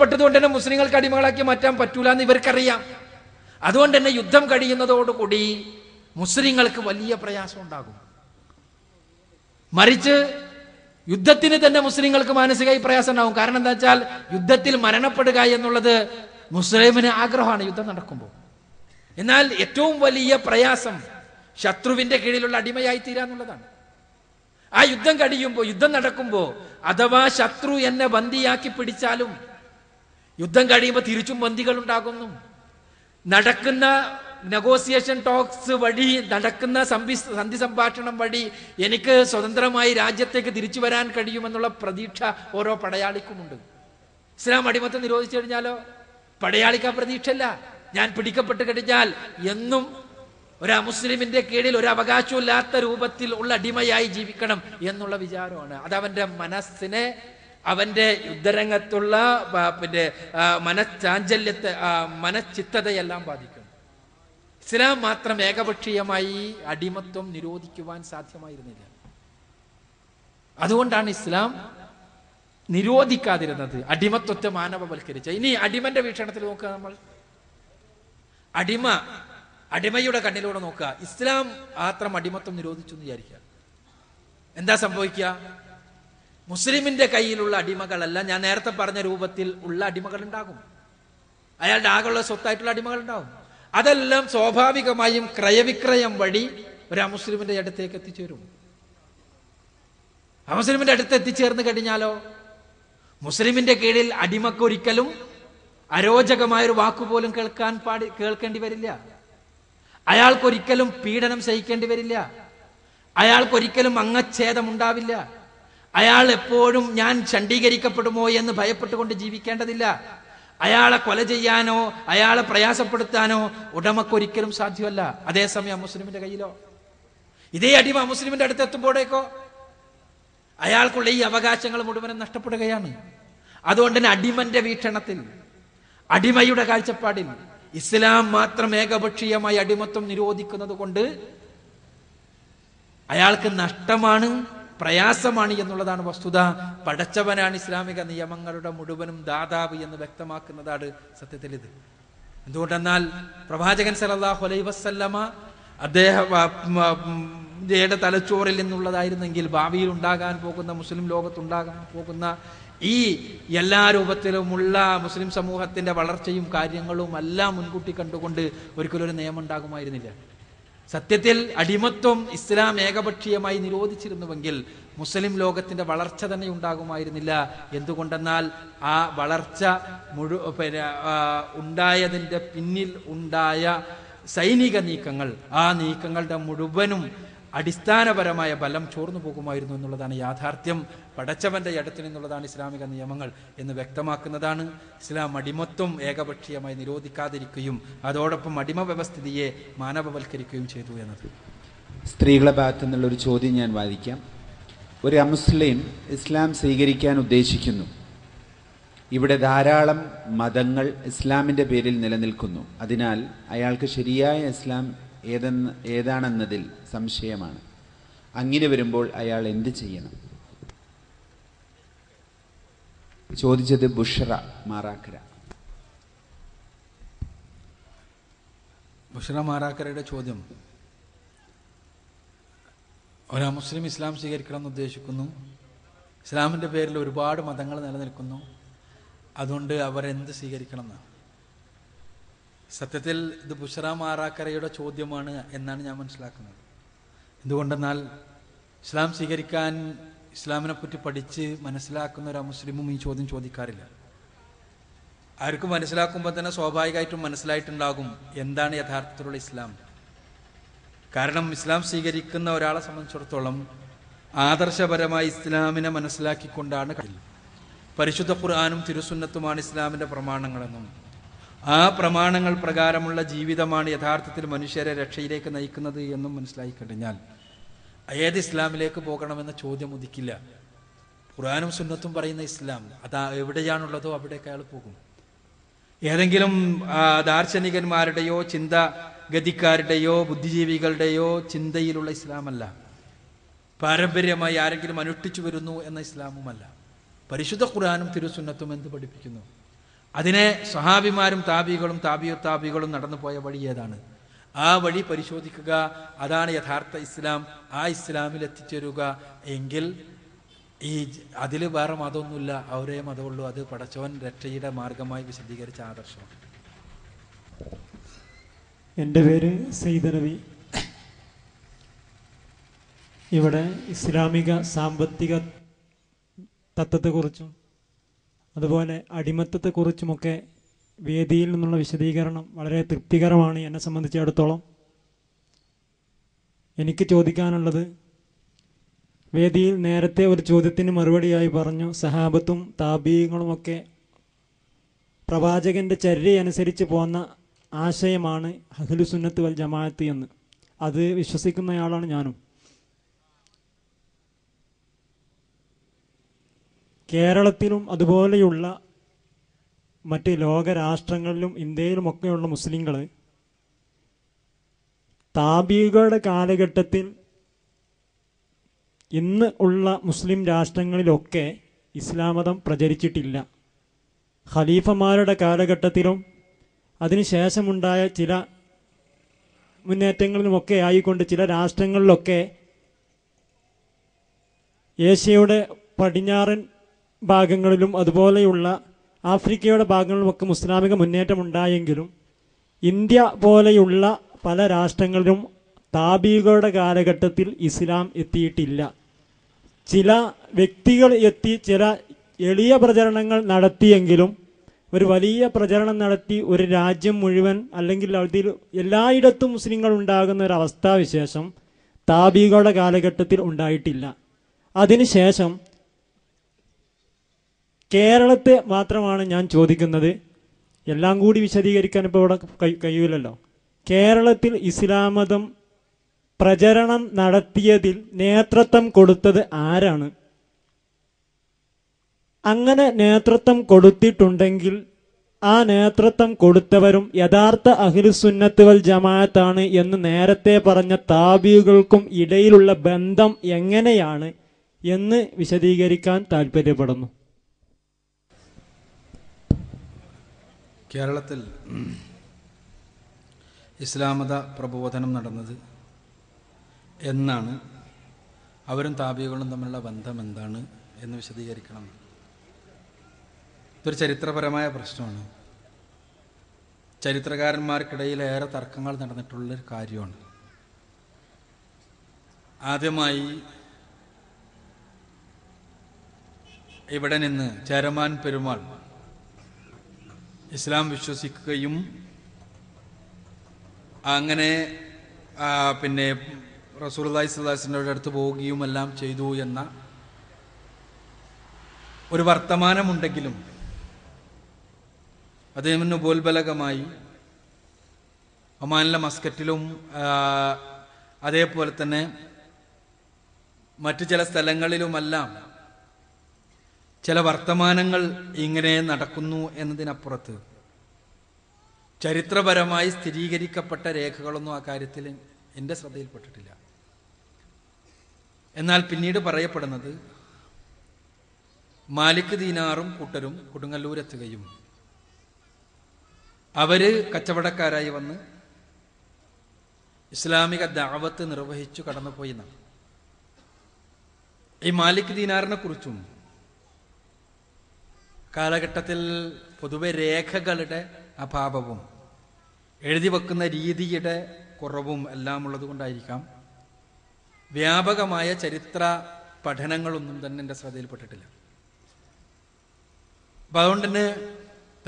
കൊണ്ട് തന്നെ മുസ്ലിങ്ങൾക്ക് അടിമകളാക്കി മാറ്റാൻ പറ്റൂല എന്ന് ഇവർക്കറിയാം അതുകൊണ്ട് തന്നെ യുദ്ധം കഴിയുന്നതോടുകൂടി മുസ്ലിങ്ങൾക്ക് വലിയ പ്രയാസം ഉണ്ടാകും മറിച്ച് യുദ്ധത്തിന് തന്നെ മുസ്ലിങ്ങൾക്ക് മാനസികമായി പ്രയാസം ഉണ്ടാകും കാരണം എന്താ വെച്ചാൽ യുദ്ധത്തിൽ മരണപ്പെടുക എന്നുള്ളത് മുസ്ലിമിന് ആഗ്രഹമാണ് യുദ്ധം നടക്കുമ്പോൾ എന്നാൽ ഏറ്റവും വലിയ പ്രയാസം ശത്രുവിന്റെ കീഴിലുള്ള അടിമയായി തീരാന്നുള്ളതാണ് ആ യുദ്ധം കഴിയുമ്പോൾ യുദ്ധം നടക്കുമ്പോൾ അഥവാ ശത്രു എന്നെ ബന്ദിയാക്കി പിടിച്ചാലും യുദ്ധം കഴിയുമ്പോൾ തിരിച്ചും ബന്ദികൾ ഉണ്ടാകുന്നു നടക്കുന്ന നെഗോസിയേഷൻ ടോക്സ് വഴി നടക്കുന്ന സംവി സന്ധി സംഭാഷണം വഴി എനിക്ക് സ്വതന്ത്രമായി രാജ്യത്തേക്ക് തിരിച്ചു വരാൻ കഴിയുമെന്നുള്ള പ്രതീക്ഷ ഓരോ പടയാളിക്കുമുണ്ട് ഇസ്ലാം അടിമത്തം നിരോധിച്ചു കഴിഞ്ഞാലോ പടയാളിക്ക് ആ പ്രതീക്ഷയല്ല ഞാൻ പിടിക്കപ്പെട്ട് കഴിഞ്ഞാൽ എന്നും ഒരു മുസ്ലിമിന്റെ കീഴിൽ ഒരു അവകാശമില്ലാത്ത രൂപത്തിൽ ഉള്ള അടിമയായി ജീവിക്കണം എന്നുള്ള വിചാരമാണ് അത് അവന്റെ മനസ്സിനെ അവന്റെ യുദ്ധരംഗത്തുള്ള പിന്നെ മനഃചാഞ്ചല്യത്തെ മനഃചിത്തതയെല്ലാം ബാധിക്കും ഇസ്ലാം മാത്രം ഏകപക്ഷീയമായി അടിമത്വം നിരോധിക്കുവാൻ സാധ്യമായിരുന്നില്ല അതുകൊണ്ടാണ് ഇസ്ലാം നിരോധിക്കാതിരുന്നത് അടിമത്വത്തെ മാനവവൽക്കരിച്ച ഇനി അടിമന്റെ വീക്ഷണത്തിൽ നോക്കുക നമ്മൾ അടിമ അടിമയുടെ കണ്ണിലൂടെ നോക്കുക ഇസ്ലാം മാത്രം അടിമത്വം നിരോധിച്ചു എന്ന് വിചാരിക്കുക എന്താ സംഭവിക്കുക മുസ്ലിമിന്റെ കയ്യിലുള്ള അടിമകളല്ല ഞാൻ നേരത്തെ പറഞ്ഞ രൂപത്തിൽ ഉള്ള അടിമകൾ ഉണ്ടാകും അയാളുടെ ആകെയുള്ള സ്വത്തായിട്ടുള്ള അടിമകൾ ഉണ്ടാകും അതെല്ലാം സ്വാഭാവികമായും ക്രയവിക്രയം വഴി ഒരു അമുസ്ലിമിന്റെ അടുത്തേക്ക് എത്തിച്ചേരും അമുസ്ലിമിന്റെ അടുത്ത് എത്തിച്ചേർന്ന് കഴിഞ്ഞാലോ മുസ്ലിമിന്റെ കീഴിൽ അടിമക്കൊരിക്കലും അരോചകമായൊരു വാക്കുപോലും കേൾക്കാൻ പാടി കേൾക്കേണ്ടി വരില്ല അയാൾക്കൊരിക്കലും പീഡനം സഹിക്കേണ്ടി വരില്ല അയാൾക്കൊരിക്കലും അംഗച്ഛേദം ഉണ്ടാവില്ല അയാൾ എപ്പോഴും ഞാൻ ചണ്ഡീകരിക്കപ്പെടുമോ എന്ന് ഭയപ്പെട്ടുകൊണ്ട് ജീവിക്കേണ്ടതില്ല അയാളെ കൊല ചെയ്യാനോ അയാളെ പ്രയാസപ്പെടുത്താനോ ഉടമക്കൊരിക്കലും സാധ്യമല്ല അതേസമയം മുസ്ലിമിന്റെ കയ്യിലോ ഇതേ അടിമ മുസ്ലിമിന്റെ അടുത്ത് എത്തുമ്പോഴേക്കോ അയാൾക്കുള്ള ഈ അവകാശങ്ങൾ മുഴുവനും നഷ്ടപ്പെടുകയാണ് അതുകൊണ്ട് തന്നെ അടിമന്റെ വീക്ഷണത്തിൽ അടിമയുടെ കാഴ്ചപ്പാടിൽ ഇസ്ലാം മാത്രം ഏകപക്ഷീയമായി അടിമത്വം നിരോധിക്കുന്നത് കൊണ്ട് അയാൾക്ക് നഷ്ടമാണ് പ്രയാസമാണ് എന്നുള്ളതാണ് വസ്തുത പടച്ചവനാണ് ഇസ്ലാമിക നിയമങ്ങളുടെ മുഴുവനും ദാതാവ് എന്ന് വ്യക്തമാക്കുന്നതാണ് സത്യത്തിൽ ഇത് എന്തുകൊണ്ടെന്നാൽ പ്രവാചകൻ സലല്ലാഹു അലൈ വസ്ല്ലമ അദ്ദേഹം തലച്ചോറിൽ നിന്നുള്ളതായിരുന്നെങ്കിൽ ഭാവിയിൽ ഉണ്ടാകാൻ പോകുന്ന മുസ്ലിം ലോകത്തുണ്ടാകാൻ പോകുന്ന ഈ എല്ലാ രൂപത്തിലുമുള്ള മുസ്ലിം സമൂഹത്തിന്റെ വളർച്ചയും കാര്യങ്ങളും എല്ലാം മുൻകൂട്ടി കണ്ടുകൊണ്ട് ഒരിക്കലും ഒരു നിയമം ഉണ്ടാകുമായിരുന്നില്ല സത്യത്തിൽ അടിമത്വം ഇസ്ലാം ഏകപക്ഷീയമായി നിരോധിച്ചിരുന്നുവെങ്കിൽ മുസ്ലിം ലോകത്തിന്റെ വളർച്ച തന്നെ ഉണ്ടാകുമായിരുന്നില്ല എന്തുകൊണ്ടെന്നാൽ ആ വളർച്ച മുഴു ഉണ്ടായതിന്റെ പിന്നിൽ ഉണ്ടായ സൈനിക നീക്കങ്ങൾ ആ നീക്കങ്ങളുടെ മുഴുവനും അടിസ്ഥാനപരമായ ബലം ചോർന്നു പോകുമായിരുന്നു എന്നുള്ളതാണ് യാഥാർത്ഥ്യം പടച്ചവന്റെ അടുത്ത് നിന്നുള്ളതാണ് ഇസ്ലാമിക നിയമങ്ങൾ എന്ന് വ്യക്തമാക്കുന്നതാണ് ഇസ്ലാം അടിമത്വം ഏകപക്ഷീയമായി നിരോധിക്കാതിരിക്കുകയും അതോടൊപ്പം അടിമ വ്യവസ്ഥിതിയെ മാനവവൽക്കരിക്കുകയും ചെയ്തു എന്നത് സ്ത്രീകളെ ഭാഗത്തു നിന്നുള്ളൊരു ചോദ്യം ഞാൻ വാദിക്കാം ഒരു അമുസ്ലിം ഇസ്ലാം സ്വീകരിക്കാൻ ഉദ്ദേശിക്കുന്നു ഇവിടെ ധാരാളം മതങ്ങൾ ഇസ്ലാമിൻ്റെ പേരിൽ നിലനിൽക്കുന്നു അതിനാൽ അയാൾക്ക് ശരിയായ ഇസ്ലാം ഏതെന്ന് ഏതാണെന്നതിൽ സംശയമാണ് അങ്ങനെ വരുമ്പോൾ അയാൾ എന്ത് ചെയ്യണം ചോദിച്ചത് ബുഷറ മാറാക്കര ബുഷറ മാറാക്കരയുടെ ചോദ്യം ഒരാ മുസ്ലിം ഇസ്ലാം സ്വീകരിക്കണം എന്ന് ഉദ്ദേശിക്കുന്നു ഇസ്ലാമിൻ്റെ പേരിൽ ഒരുപാട് മതങ്ങൾ നിലനിൽക്കുന്നു അതുകൊണ്ട് അവരെന്ത് സ്വീകരിക്കണം എന്നാണ് സത്യത്തിൽ ഇത് ബുഷറാം മാറാക്കരയുടെ ചോദ്യമാണ് എന്നാണ് ഞാൻ മനസ്സിലാക്കുന്നത് എന്തുകൊണ്ടെന്നാൽ ഇസ്ലാം സ്വീകരിക്കാൻ ഇസ്ലാമിനെ പറ്റി പഠിച്ച് മനസ്സിലാക്കുന്ന ഒരു മുസ്ലിമും ഈ ചോദ്യം ചോദിക്കാറില്ല അവർക്ക് മനസ്സിലാക്കുമ്പോൾ തന്നെ സ്വാഭാവികമായിട്ടും മനസ്സിലായിട്ടുണ്ടാകും എന്താണ് യഥാർത്ഥത്തിലുള്ള ഇസ്ലാം കാരണം ഇസ്ലാം സ്വീകരിക്കുന്ന ഒരാളെ സംബന്ധിച്ചിടത്തോളം ആദർശപരമായി ഇസ്ലാമിനെ മനസ്സിലാക്കിക്കൊണ്ടാണ് പരിശുദ്ധ ഖുർആാനും തിരുസുന്നത്തുമാണ് ഇസ്ലാമിൻ്റെ പ്രമാണങ്ങളെന്നും ആ പ്രമാണങ്ങൾ പ്രകാരമുള്ള ജീവിതമാണ് യഥാർത്ഥത്തിൽ മനുഷ്യരെ രക്ഷയിലേക്ക് നയിക്കുന്നത് എന്നും മനസ്സിലായി കഴിഞ്ഞാൽ ഏത് ഇസ്ലാമിലേക്ക് പോകണമെന്ന ചോദ്യം ഉദിക്കില്ല ഖുറാനും സുന്നത്തും പറയുന്ന ഇസ്ലാം അതാ എവിടെയാണുള്ളതോ അവിടേക്ക് അയാൾ പോകും ഏതെങ്കിലും ദാർശനികന്മാരുടെയോ ചിന്താഗതിക്കാരുടെയോ ബുദ്ധിജീവികളുടെയോ ചിന്തയിലുള്ള ഇസ്ലാമല്ല പാരമ്പര്യമായി ആരെങ്കിലും അനുഷ്ഠിച്ചു വരുന്നു എന്ന ഇസ്ലാമുമല്ല പരിശുദ്ധ ഖുറാനും തിരുസുന്നത്തും എന്ത് പഠിപ്പിക്കുന്നു അതിനെ സഹാബിമാരും താപികളും താപിയോ താപികളും നടന്നു പോയ വഴി ഏതാണ് ആ വഴി പരിശോധിക്കുക അതാണ് യഥാർത്ഥ ഇസ്ലാം ആ ഇസ്ലാമിൽ എത്തിച്ചേരുക എങ്കിൽ ഈ അതിൽ വേറെ മതമൊന്നുമില്ല അവരേ മതമുള്ളൂ അത് പടച്ചവൻ രക്ഷയുടെ മാർഗമായി വിശദീകരിച്ച ആദർശമാണ് എൻ്റെ പേര് സെയ്ദ് നബി ഇവിടെ ഇസ്ലാമിക സാമ്പത്തിക തത്വത്തെക്കുറിച്ചും അതുപോലെ അടിമത്തത്തെക്കുറിച്ചുമൊക്കെ വേദിയിൽ നിന്നുള്ള വിശദീകരണം വളരെ തൃപ്തികരമാണ് എന്നെ സംബന്ധിച്ചിടത്തോളം എനിക്ക് ചോദിക്കാനുള്ളത് വേദിയിൽ നേരത്തെ ഒരു ചോദ്യത്തിന് മറുപടിയായി പറഞ്ഞു സഹാബത്തും താപീയങ്ങളുമൊക്കെ പ്രവാചകന്റെ ചര്യനുസരിച്ച് പോന്ന ആശയമാണ് അഹ്ലുസുന്നത്ത് വൽ ജമാഅത്ത് എന്ന് അത് വിശ്വസിക്കുന്നയാളാണ് ഞാനും കേരളത്തിലും അതുപോലെയുള്ള മറ്റ് ലോകരാഷ്ട്രങ്ങളിലും ഇന്ത്യയിലുമൊക്കെയുള്ള മുസ്ലിങ്ങൾ താബികളുടെ കാലഘട്ടത്തിൽ ഇന്ന് ഉള്ള മുസ്ലിം രാഷ്ട്രങ്ങളിലൊക്കെ ഇസ്ലാമതം പ്രചരിച്ചിട്ടില്ല ഖലീഫമാരുടെ കാലഘട്ടത്തിലും അതിനുശേഷമുണ്ടായ ചില മുന്നേറ്റങ്ങളിലുമൊക്കെ ആയിക്കൊണ്ട് ചില രാഷ്ട്രങ്ങളിലൊക്കെ ഏഷ്യയുടെ പടിഞ്ഞാറൻ ഭാഗങ്ങളിലും അതുപോലെയുള്ള ആഫ്രിക്കയുടെ ഭാഗങ്ങളിലുമൊക്കെ മുസ്ലാമിക മുന്നേറ്റമുണ്ടായെങ്കിലും ഇന്ത്യ പോലെയുള്ള പല രാഷ്ട്രങ്ങളിലും താബീകളുടെ കാലഘട്ടത്തിൽ ഇസ്ലാം എത്തിയിട്ടില്ല ചില വ്യക്തികൾ എത്തി ചില എളിയ പ്രചരണങ്ങൾ നടത്തിയെങ്കിലും ഒരു വലിയ പ്രചരണം നടത്തി ഒരു രാജ്യം മുഴുവൻ അല്ലെങ്കിൽ അതിൽ എല്ലായിടത്തും മുസ്ലിങ്ങൾ ഉണ്ടാകുന്ന ഒരു അവസ്ഥാവിശേഷം താബീകളുടെ കാലഘട്ടത്തിൽ ഉണ്ടായിട്ടില്ല അതിനുശേഷം കേരളത്തെ മാത്രമാണ് ഞാൻ ചോദിക്കുന്നത് എല്ലാം കൂടി വിശദീകരിക്കാൻ ഇപ്പോൾ ഇവിടെ കഴിയൂലല്ലോ കേരളത്തിൽ ഇസ്ലാമതം പ്രചരണം നടത്തിയതിൽ നേതൃത്വം കൊടുത്തത് ആരാണ് അങ്ങനെ നേതൃത്വം കൊടുത്തിട്ടുണ്ടെങ്കിൽ ആ നേതൃത്വം കൊടുത്തവരും യഥാർത്ഥ അഖിലുസുന്നത്തുകൾ ജമാഅത്താണ് എന്ന് നേരത്തെ പറഞ്ഞ താബികൾക്കും ഇടയിലുള്ള ബന്ധം എങ്ങനെയാണ് എന്ന് വിശദീകരിക്കാൻ താല്പര്യപ്പെടുന്നു കേരളത്തിൽ ഇസ്ലാമത പ്രബോധനം നടന്നത് എന്നാണ് അവരും താപികളും തമ്മിലുള്ള ബന്ധം എന്താണ് എന്ന് വിശദീകരിക്കണം ഇതൊരു ചരിത്രപരമായ പ്രശ്നമാണ് ചരിത്രകാരന്മാർക്കിടയിൽ ഏറെ തർക്കങ്ങൾ നടന്നിട്ടുള്ളൊരു കാര്യമാണ് ആദ്യമായി ഇവിടെ നിന്ന് ചേരമാൻ പെരുമാൾ ഇസ്ലാം വിശ്വസിക്കുകയും അങ്ങനെ പിന്നെ റസൂർലായി സ്വലാസിൻ്റെ അടുത്ത് പോവുകയും എല്ലാം ചെയ്തു എന്ന ഒരു വർത്തമാനമുണ്ടെങ്കിലും അദ്ദേഹം ബോൽബലകമായി ഒമാനിലെ മസ്കറ്റിലും അതേപോലെ തന്നെ മറ്റു ചില സ്ഥലങ്ങളിലുമെല്ലാം ചില വർത്തമാനങ്ങൾ ഇങ്ങനെ നടക്കുന്നു എന്നതിനപ്പുറത്ത് ചരിത്രപരമായി സ്ഥിരീകരിക്കപ്പെട്ട രേഖകളൊന്നും ആ കാര്യത്തിൽ എൻ്റെ ശ്രദ്ധയിൽപ്പെട്ടിട്ടില്ല എന്നാൽ പിന്നീട് പറയപ്പെടുന്നത് മാലിക് ദീനാറും കൂട്ടരും കൊടുങ്ങല്ലൂരെത്തുകയും അവര് കച്ചവടക്കാരായി വന്ന് ഇസ്ലാമിക ദാവത്ത് നിർവഹിച്ചു കടന്നുപോയി എന്നാണ് ഈ മാലിക് ദീനാറിനെ കുറിച്ചും കാലഘട്ടത്തിൽ പൊതുവെ രേഖകളുടെ അഭാവവും എഴുതി വെക്കുന്ന രീതിയുടെ കുറവും എല്ലാം ഉള്ളതുകൊണ്ടായിരിക്കാം വ്യാപകമായ ചരിത്ര പഠനങ്ങളൊന്നും തന്നെ എൻ്റെ ശ്രദ്ധയിൽപ്പെട്ടിട്ടില്ല അപ്പം അതുകൊണ്ട്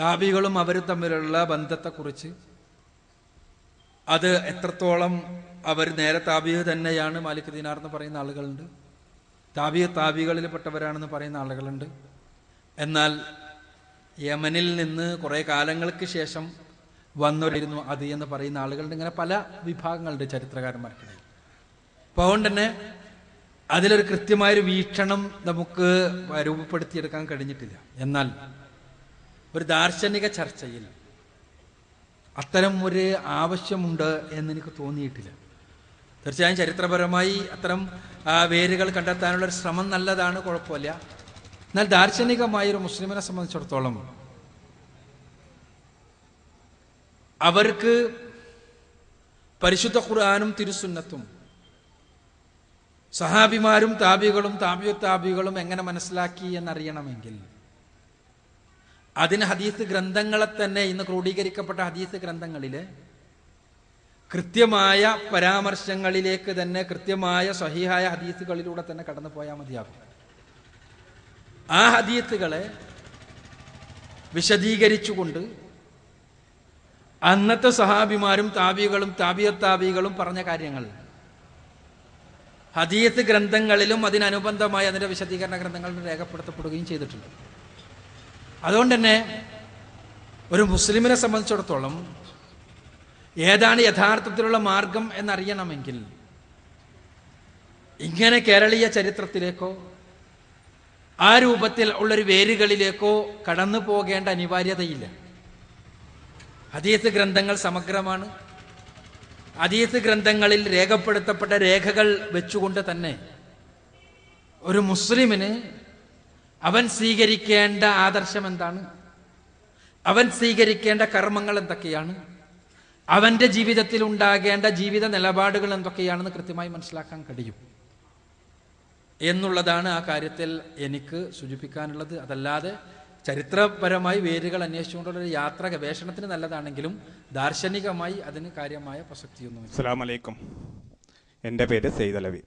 താപികളും അവർ തമ്മിലുള്ള ബന്ധത്തെക്കുറിച്ച് അത് എത്രത്തോളം അവർ നേരെ താപിക തന്നെയാണ് മാലിക് ദിനാർ എന്ന് പറയുന്ന ആളുകളുണ്ട് താപിക പെട്ടവരാണെന്ന് പറയുന്ന ആളുകളുണ്ട് എന്നാൽ യമനിൽ നിന്ന് കുറേ കാലങ്ങൾക്ക് ശേഷം വന്നവരായിരുന്നു അത് എന്ന് പറയുന്ന ആളുകളുടെ ഇങ്ങനെ പല വിഭാഗങ്ങളുടെ ചരിത്രകാരന്മാർക്കിടയിൽ അപ്പോൾ അതുകൊണ്ട് തന്നെ അതിലൊരു കൃത്യമായൊരു വീക്ഷണം നമുക്ക് രൂപപ്പെടുത്തിയെടുക്കാൻ കഴിഞ്ഞിട്ടില്ല എന്നാൽ ഒരു ദാർശനിക ചർച്ചയിൽ അത്തരം ഒരു ആവശ്യമുണ്ട് എന്ന് എനിക്ക് തോന്നിയിട്ടില്ല തീർച്ചയായും ചരിത്രപരമായി അത്തരം വേരുകൾ കണ്ടെത്താനുള്ള ഒരു ശ്രമം നല്ലതാണ് കുഴപ്പമില്ല എന്നാൽ ദാർശനികമായ ഒരു മുസ്ലിമിനെ സംബന്ധിച്ചിടത്തോളം അവർക്ക് പരിശുദ്ധ ഖുർആാനും തിരുസുന്നത്തും സഹാബിമാരും താബികളും താബിയോ താബികളും എങ്ങനെ മനസ്സിലാക്കി എന്നറിയണമെങ്കിൽ അതിന് ഹദീസ് ഗ്രന്ഥങ്ങളെ തന്നെ ഇന്ന് ക്രോഡീകരിക്കപ്പെട്ട ഹദീസ് ഗ്രന്ഥങ്ങളില് കൃത്യമായ പരാമർശങ്ങളിലേക്ക് തന്നെ കൃത്യമായ സഹിഹായ ഹദീസുകളിലൂടെ തന്നെ കടന്നു പോയാൽ മതിയാകും ആ ഹദീത്തുകളെ വിശദീകരിച്ചുകൊണ്ട് അന്നത്തെ സഹാബിമാരും താബികളും താബിയത്താബികളും പറഞ്ഞ കാര്യങ്ങൾ ഹദീത്ത് ഗ്രന്ഥങ്ങളിലും അതിനനുബന്ധമായി അതിൻ്റെ വിശദീകരണ ഗ്രന്ഥങ്ങളിൽ രേഖപ്പെടുത്തപ്പെടുകയും ചെയ്തിട്ടുണ്ട് അതുകൊണ്ട് തന്നെ ഒരു മുസ്ലിമിനെ സംബന്ധിച്ചിടത്തോളം ഏതാണ് യഥാർത്ഥത്തിലുള്ള മാർഗം എന്നറിയണമെങ്കിൽ ഇങ്ങനെ കേരളീയ ചരിത്രത്തിലേക്കോ ആ രൂപത്തിൽ ഉള്ളൊരു വേരുകളിലേക്കോ കടന്നു പോകേണ്ട അനിവാര്യതയില്ല അതീത് ഗ്രന്ഥങ്ങൾ സമഗ്രമാണ് അതീത് ഗ്രന്ഥങ്ങളിൽ രേഖപ്പെടുത്തപ്പെട്ട രേഖകൾ വെച്ചുകൊണ്ട് തന്നെ ഒരു മുസ്ലിമിന് അവൻ സ്വീകരിക്കേണ്ട ആദർശം എന്താണ് അവൻ സ്വീകരിക്കേണ്ട കർമ്മങ്ങൾ എന്തൊക്കെയാണ് അവൻ്റെ ജീവിതത്തിൽ ഉണ്ടാകേണ്ട ജീവിത നിലപാടുകൾ എന്തൊക്കെയാണെന്ന് കൃത്യമായി മനസ്സിലാക്കാൻ കഴിയും എന്നുള്ളതാണ് ആ കാര്യത്തിൽ എനിക്ക് സൂചിപ്പിക്കാനുള്ളത് അതല്ലാതെ ചരിത്രപരമായി വേരുകൾ അന്വേഷിച്ചുകൊണ്ടുള്ള ഒരു യാത്ര ഗവേഷണത്തിന് നല്ലതാണെങ്കിലും ദാർശനികമായി അതിന് കാര്യമായ പ്രസക്തിയൊന്നും അസ്സാം എൻ്റെ പേര് സെയ്തലവി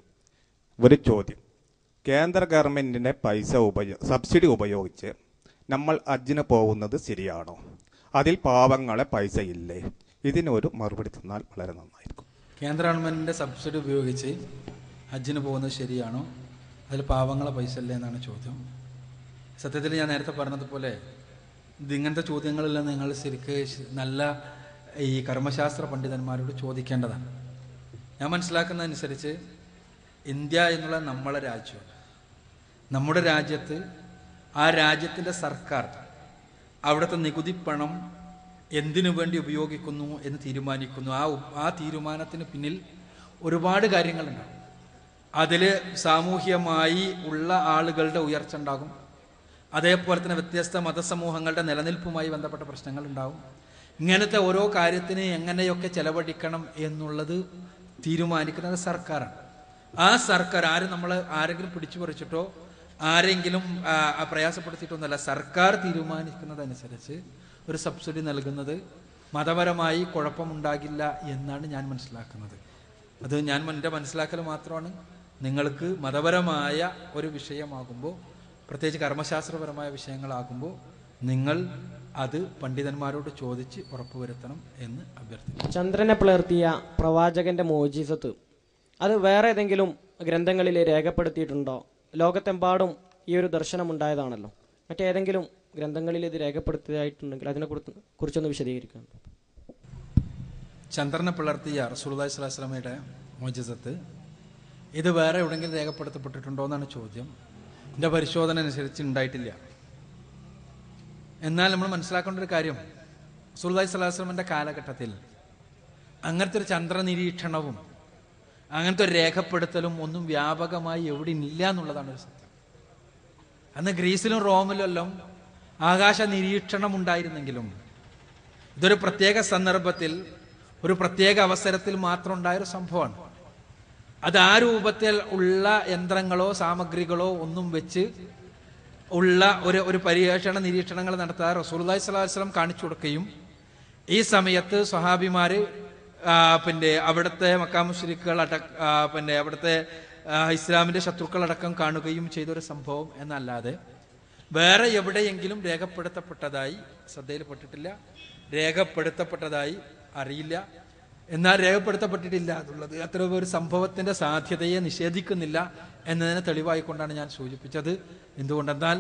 ഒരു ചോദ്യം കേന്ദ്ര ഗവൺമെൻറ്റിൻ്റെ പൈസ ഉപയോ സബ്സിഡി ഉപയോഗിച്ച് നമ്മൾ അജിന് പോകുന്നത് ശരിയാണോ അതിൽ പാവങ്ങളെ പൈസ ഇല്ലേ ഇതിനൊരു മറുപടി തന്നാൽ വളരെ നന്നായിരിക്കും കേന്ദ്ര ഗവൺമെൻറ്റിൻ്റെ സബ്സിഡി ഉപയോഗിച്ച് അജിന് പോകുന്നത് ശരിയാണോ അതിൽ പാവങ്ങളെ പൈസ അല്ലേ എന്നാണ് ചോദ്യം സത്യത്തിൽ ഞാൻ നേരത്തെ പറഞ്ഞതുപോലെ ഇങ്ങനത്തെ ചോദ്യങ്ങളെല്ലാം നിങ്ങൾ ശരിക്ക് നല്ല ഈ കർമ്മശാസ്ത്ര പണ്ഡിതന്മാരോട് ചോദിക്കേണ്ടതാണ് ഞാൻ മനസ്സിലാക്കുന്നതനുസരിച്ച് ഇന്ത്യ എന്നുള്ള നമ്മളെ രാജ്യമാണ് നമ്മുടെ രാജ്യത്ത് ആ രാജ്യത്തിൻ്റെ സർക്കാർ അവിടുത്തെ നികുതി പണം എന്തിനു വേണ്ടി ഉപയോഗിക്കുന്നു എന്ന് തീരുമാനിക്കുന്നു ആ ആ തീരുമാനത്തിന് പിന്നിൽ ഒരുപാട് കാര്യങ്ങളുണ്ടാവും അതിൽ സാമൂഹ്യമായി ഉള്ള ആളുകളുടെ ഉയർച്ച ഉണ്ടാകും അതേപോലെ തന്നെ വ്യത്യസ്ത മതസമൂഹങ്ങളുടെ നിലനിൽപ്പുമായി ബന്ധപ്പെട്ട പ്രശ്നങ്ങൾ ഉണ്ടാകും ഇങ്ങനത്തെ ഓരോ കാര്യത്തിന് എങ്ങനെയൊക്കെ ചെലവഴിക്കണം എന്നുള്ളത് തീരുമാനിക്കുന്നത് സർക്കാരാണ് ആ സർക്കാർ ആര് നമ്മൾ ആരെങ്കിലും പിടിച്ചു പറിച്ചിട്ടോ ആരെങ്കിലും പ്രയാസപ്പെടുത്തിയിട്ടൊന്നുമല്ല സർക്കാർ തീരുമാനിക്കുന്നതനുസരിച്ച് ഒരു സബ്സിഡി നൽകുന്നത് മതപരമായി കുഴപ്പമുണ്ടാകില്ല എന്നാണ് ഞാൻ മനസ്സിലാക്കുന്നത് അത് ഞാൻ എൻ്റെ മനസ്സിലാക്കൽ മാത്രമാണ് നിങ്ങൾക്ക് മതപരമായ ഒരു വിഷയമാകുമ്പോൾ പ്രത്യേകിച്ച് കർമ്മശാസ്ത്രപരമായ വിഷയങ്ങളാകുമ്പോൾ നിങ്ങൾ അത് പണ്ഡിതന്മാരോട് ചോദിച്ച് ഉറപ്പുവരുത്തണം എന്ന് അഭ്യർത്ഥിക്കും ചന്ദ്രനെ പിളർത്തിയ പ്രവാചകന്റെ മോജീസത്ത് അത് വേറെ ഏതെങ്കിലും ഗ്രന്ഥങ്ങളിൽ രേഖപ്പെടുത്തിയിട്ടുണ്ടോ ലോകത്തെമ്പാടും ഈ ഒരു ദർശനം ഉണ്ടായതാണല്ലോ മറ്റേതെങ്കിലും ഗ്രന്ഥങ്ങളിൽ ഇത് രേഖപ്പെടുത്തിയതായിട്ടുണ്ടെങ്കിൽ അതിനെ കുറിച്ചൊന്ന് വിശദീകരിക്കാം ചന്ദ്രനെ പിളർത്തിയ റസൂൽ അലൈഹി സ്വലാസ്ലമയുടെ മോജിസത്ത് ഇത് വേറെ എവിടെങ്കിലും രേഖപ്പെടുത്തപ്പെട്ടിട്ടുണ്ടോ എന്നാണ് ചോദ്യം എൻ്റെ പരിശോധന അനുസരിച്ച് ഉണ്ടായിട്ടില്ല എന്നാൽ നമ്മൾ മനസ്സിലാക്കേണ്ട ഒരു കാര്യം സുല്ലായി സ്വലാസ്ലമിൻ്റെ കാലഘട്ടത്തിൽ അങ്ങനത്തെ ഒരു ചന്ദ്രനിരീക്ഷണവും അങ്ങനത്തെ ഒരു രേഖപ്പെടുത്തലും ഒന്നും വ്യാപകമായി എവിടെ ഇല്ല എന്നുള്ളതാണ് ഒരു സത്യം അന്ന് ഗ്രീസിലും റോമിലെല്ലാം ആകാശ നിരീക്ഷണം ഉണ്ടായിരുന്നെങ്കിലും ഇതൊരു പ്രത്യേക സന്ദർഭത്തിൽ ഒരു പ്രത്യേക അവസരത്തിൽ മാത്രം ഉണ്ടായൊരു സംഭവമാണ് അത് ആ രൂപത്തിൽ ഉള്ള യന്ത്രങ്ങളോ സാമഗ്രികളോ ഒന്നും വെച്ച് ഉള്ള ഒരു ഒരു പരീക്ഷണ നിരീക്ഷണങ്ങൾ നടത്താൻ റസൂർലായി സ്വലാസ്ലം കാണിച്ചു കൊടുക്കുകയും ഈ സമയത്ത് സ്വഹാബിമാര് പിന്നെ അവിടുത്തെ മക്കാമുശ്രീക്കുകൾ അട പിന്നെ അവിടുത്തെ ഇസ്ലാമിന്റെ ശത്രുക്കളടക്കം കാണുകയും ചെയ്തൊരു സംഭവം എന്നല്ലാതെ വേറെ എവിടെയെങ്കിലും രേഖപ്പെടുത്തപ്പെട്ടതായി ശ്രദ്ധയിൽപ്പെട്ടിട്ടില്ല രേഖപ്പെടുത്തപ്പെട്ടതായി അറിയില്ല എന്നാൽ രേഖപ്പെടുത്തപ്പെട്ടിട്ടില്ല എന്നുള്ളത് അത്ര ഒരു സംഭവത്തിന്റെ സാധ്യതയെ നിഷേധിക്കുന്നില്ല എന്നതിനെ തെളിവായിക്കൊണ്ടാണ് ഞാൻ സൂചിപ്പിച്ചത് എന്തുകൊണ്ടെന്നാൽ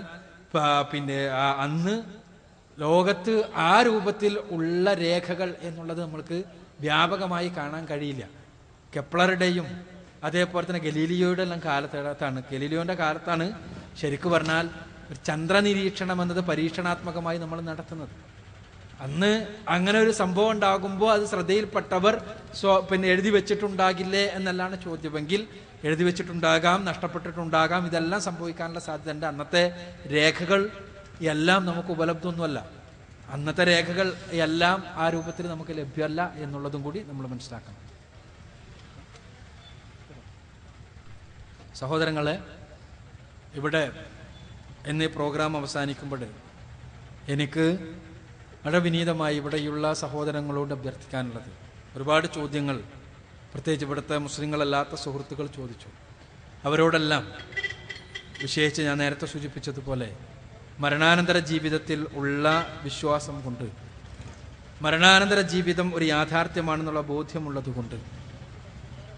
പിന്നെ അന്ന് ലോകത്ത് ആ രൂപത്തിൽ ഉള്ള രേഖകൾ എന്നുള്ളത് നമ്മൾക്ക് വ്യാപകമായി കാണാൻ കഴിയില്ല കെപ്ലറുടെയും അതേപോലെ തന്നെ ഗലീലിയോയുടെ എല്ലാം കാലത്താണ് ഗലീലിയോന്റെ കാലത്താണ് ശരിക്കു പറഞ്ഞാൽ ഒരു ചന്ദ്രനിരീക്ഷണം എന്നത് പരീക്ഷണാത്മകമായി നമ്മൾ നടത്തുന്നത് അന്ന് അങ്ങനെ ഒരു സംഭവം ഉണ്ടാകുമ്പോൾ അത് ശ്രദ്ധയിൽപ്പെട്ടവർ സ്വ പിന്നെ എഴുതി വെച്ചിട്ടുണ്ടാകില്ലേ എന്നല്ലാണ് ചോദ്യമെങ്കിൽ എഴുതി വെച്ചിട്ടുണ്ടാകാം നഷ്ടപ്പെട്ടിട്ടുണ്ടാകാം ഇതെല്ലാം സംഭവിക്കാനുള്ള ഉണ്ട് അന്നത്തെ രേഖകൾ എല്ലാം നമുക്ക് ഉപലബ്ധമൊന്നുമല്ല അന്നത്തെ രേഖകൾ എല്ലാം ആ രൂപത്തിൽ നമുക്ക് ലഭ്യമല്ല എന്നുള്ളതും കൂടി നമ്മൾ മനസ്സിലാക്കണം സഹോദരങ്ങളെ ഇവിടെ എന്നീ പ്രോഗ്രാം അവസാനിക്കുമ്പോൾ എനിക്ക് വളരെ വിനീതമായി ഇവിടെയുള്ള സഹോദരങ്ങളോട് അഭ്യർത്ഥിക്കാനുള്ളത് ഒരുപാട് ചോദ്യങ്ങൾ പ്രത്യേകിച്ച് ഇവിടുത്തെ മുസ്ലിങ്ങളല്ലാത്ത സുഹൃത്തുക്കൾ ചോദിച്ചു അവരോടെല്ലാം വിശേഷിച്ച് ഞാൻ നേരത്തെ സൂചിപ്പിച്ചതുപോലെ മരണാനന്തര ജീവിതത്തിൽ ഉള്ള വിശ്വാസം കൊണ്ട് മരണാനന്തര ജീവിതം ഒരു യാഥാർത്ഥ്യമാണെന്നുള്ള കൊണ്ട്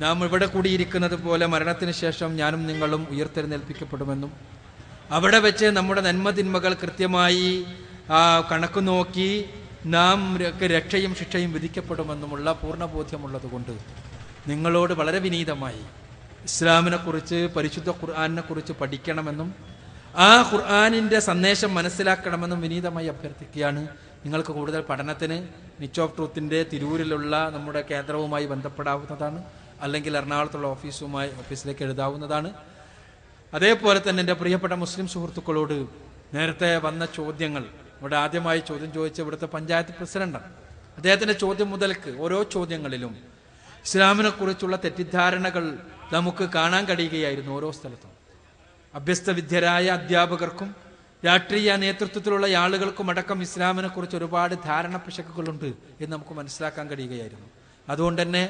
നാം ഇവിടെ കൂടിയിരിക്കുന്നത് പോലെ മരണത്തിന് ശേഷം ഞാനും നിങ്ങളും ഉയർത്തെഴുന്നേൽപ്പിക്കപ്പെടുമെന്നും അവിടെ വെച്ച് നമ്മുടെ നന്മതിന്മകൾ കൃത്യമായി ആ കണക്ക് നോക്കി നാം രക്ഷയും ശിക്ഷയും വിധിക്കപ്പെടുമെന്നുമുള്ള പൂർണ്ണബോധ്യമുള്ളത് കൊണ്ട് നിങ്ങളോട് വളരെ വിനീതമായി ഇസ്ലാമിനെക്കുറിച്ച് പരിശുദ്ധ കുറിച്ച് പഠിക്കണമെന്നും ആ ഖുർആാനിൻ്റെ സന്ദേശം മനസ്സിലാക്കണമെന്നും വിനീതമായി അഭ്യർത്ഥിക്കുകയാണ് നിങ്ങൾക്ക് കൂടുതൽ പഠനത്തിന് നിച്ച് ഓഫ് ട്രൂത്തിൻ്റെ തിരൂരിലുള്ള നമ്മുടെ കേന്ദ്രവുമായി ബന്ധപ്പെടാവുന്നതാണ് അല്ലെങ്കിൽ എറണാകുളത്തുള്ള ഓഫീസുമായി ഓഫീസിലേക്ക് എഴുതാവുന്നതാണ് അതേപോലെ തന്നെ എൻ്റെ പ്രിയപ്പെട്ട മുസ്ലിം സുഹൃത്തുക്കളോട് നേരത്തെ വന്ന ചോദ്യങ്ങൾ ഇവിടെ ആദ്യമായി ചോദ്യം ചോദിച്ച ഇവിടുത്തെ പഞ്ചായത്ത് പ്രസിഡന്റാണ് അദ്ദേഹത്തിന്റെ ചോദ്യം മുതൽക്ക് ഓരോ ചോദ്യങ്ങളിലും ഇസ്ലാമിനെ കുറിച്ചുള്ള തെറ്റിദ്ധാരണകൾ നമുക്ക് കാണാൻ കഴിയുകയായിരുന്നു ഓരോ സ്ഥലത്തും അഭ്യസ്ത വിദ്യരായ അധ്യാപകർക്കും രാഷ്ട്രീയ നേതൃത്വത്തിലുള്ള ആളുകൾക്കും അടക്കം ഇസ്ലാമിനെ കുറിച്ച് ഒരുപാട് ധാരണ പിശക്കുകളുണ്ട് എന്ന് നമുക്ക് മനസ്സിലാക്കാൻ കഴിയുകയായിരുന്നു അതുകൊണ്ട് തന്നെ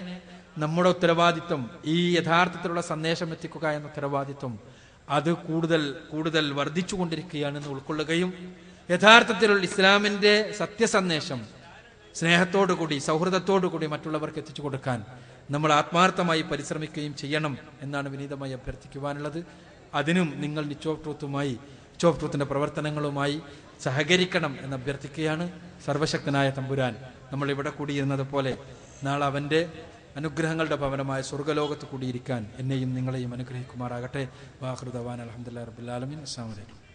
നമ്മുടെ ഉത്തരവാദിത്വം ഈ യഥാർത്ഥത്തിലുള്ള സന്ദേശം എത്തിക്കുക എന്ന ഉത്തരവാദിത്വം അത് കൂടുതൽ കൂടുതൽ വർദ്ധിച്ചുകൊണ്ടിരിക്കുകയാണെന്ന് ഉൾക്കൊള്ളുകയും യഥാർത്ഥത്തിലുള്ള ഇസ്ലാമിന്റെ സത്യസന്ദേശം സ്നേഹത്തോടുകൂടി കൂടി മറ്റുള്ളവർക്ക് എത്തിച്ചു കൊടുക്കാൻ നമ്മൾ ആത്മാർത്ഥമായി പരിശ്രമിക്കുകയും ചെയ്യണം എന്നാണ് വിനീതമായി അഭ്യർത്ഥിക്കുവാനുള്ളത് അതിനും നിങ്ങൾ നിച്ച് ട്രൂത്തുമായി നിച്ച് ട്രൂത്തിന്റെ പ്രവർത്തനങ്ങളുമായി സഹകരിക്കണം എന്ന് അഭ്യർത്ഥിക്കുകയാണ് സർവശക്തനായ തമ്പുരാൻ നമ്മൾ ഇവിടെ കൂടിയിരുന്നത് പോലെ നാളെ അവന്റെ അനുഗ്രഹങ്ങളുടെ ഭവനമായ സ്വർഗ്ഗലോകത്ത് കൂടിയിരിക്കാൻ എന്നെയും നിങ്ങളെയും അനുഗ്രഹിക്കുമാറാകട്ടെ വാഹൃദവാൻ അലഹമുല്ലാ റബുലാലമിൻ അസ്സാം വലൈക്കും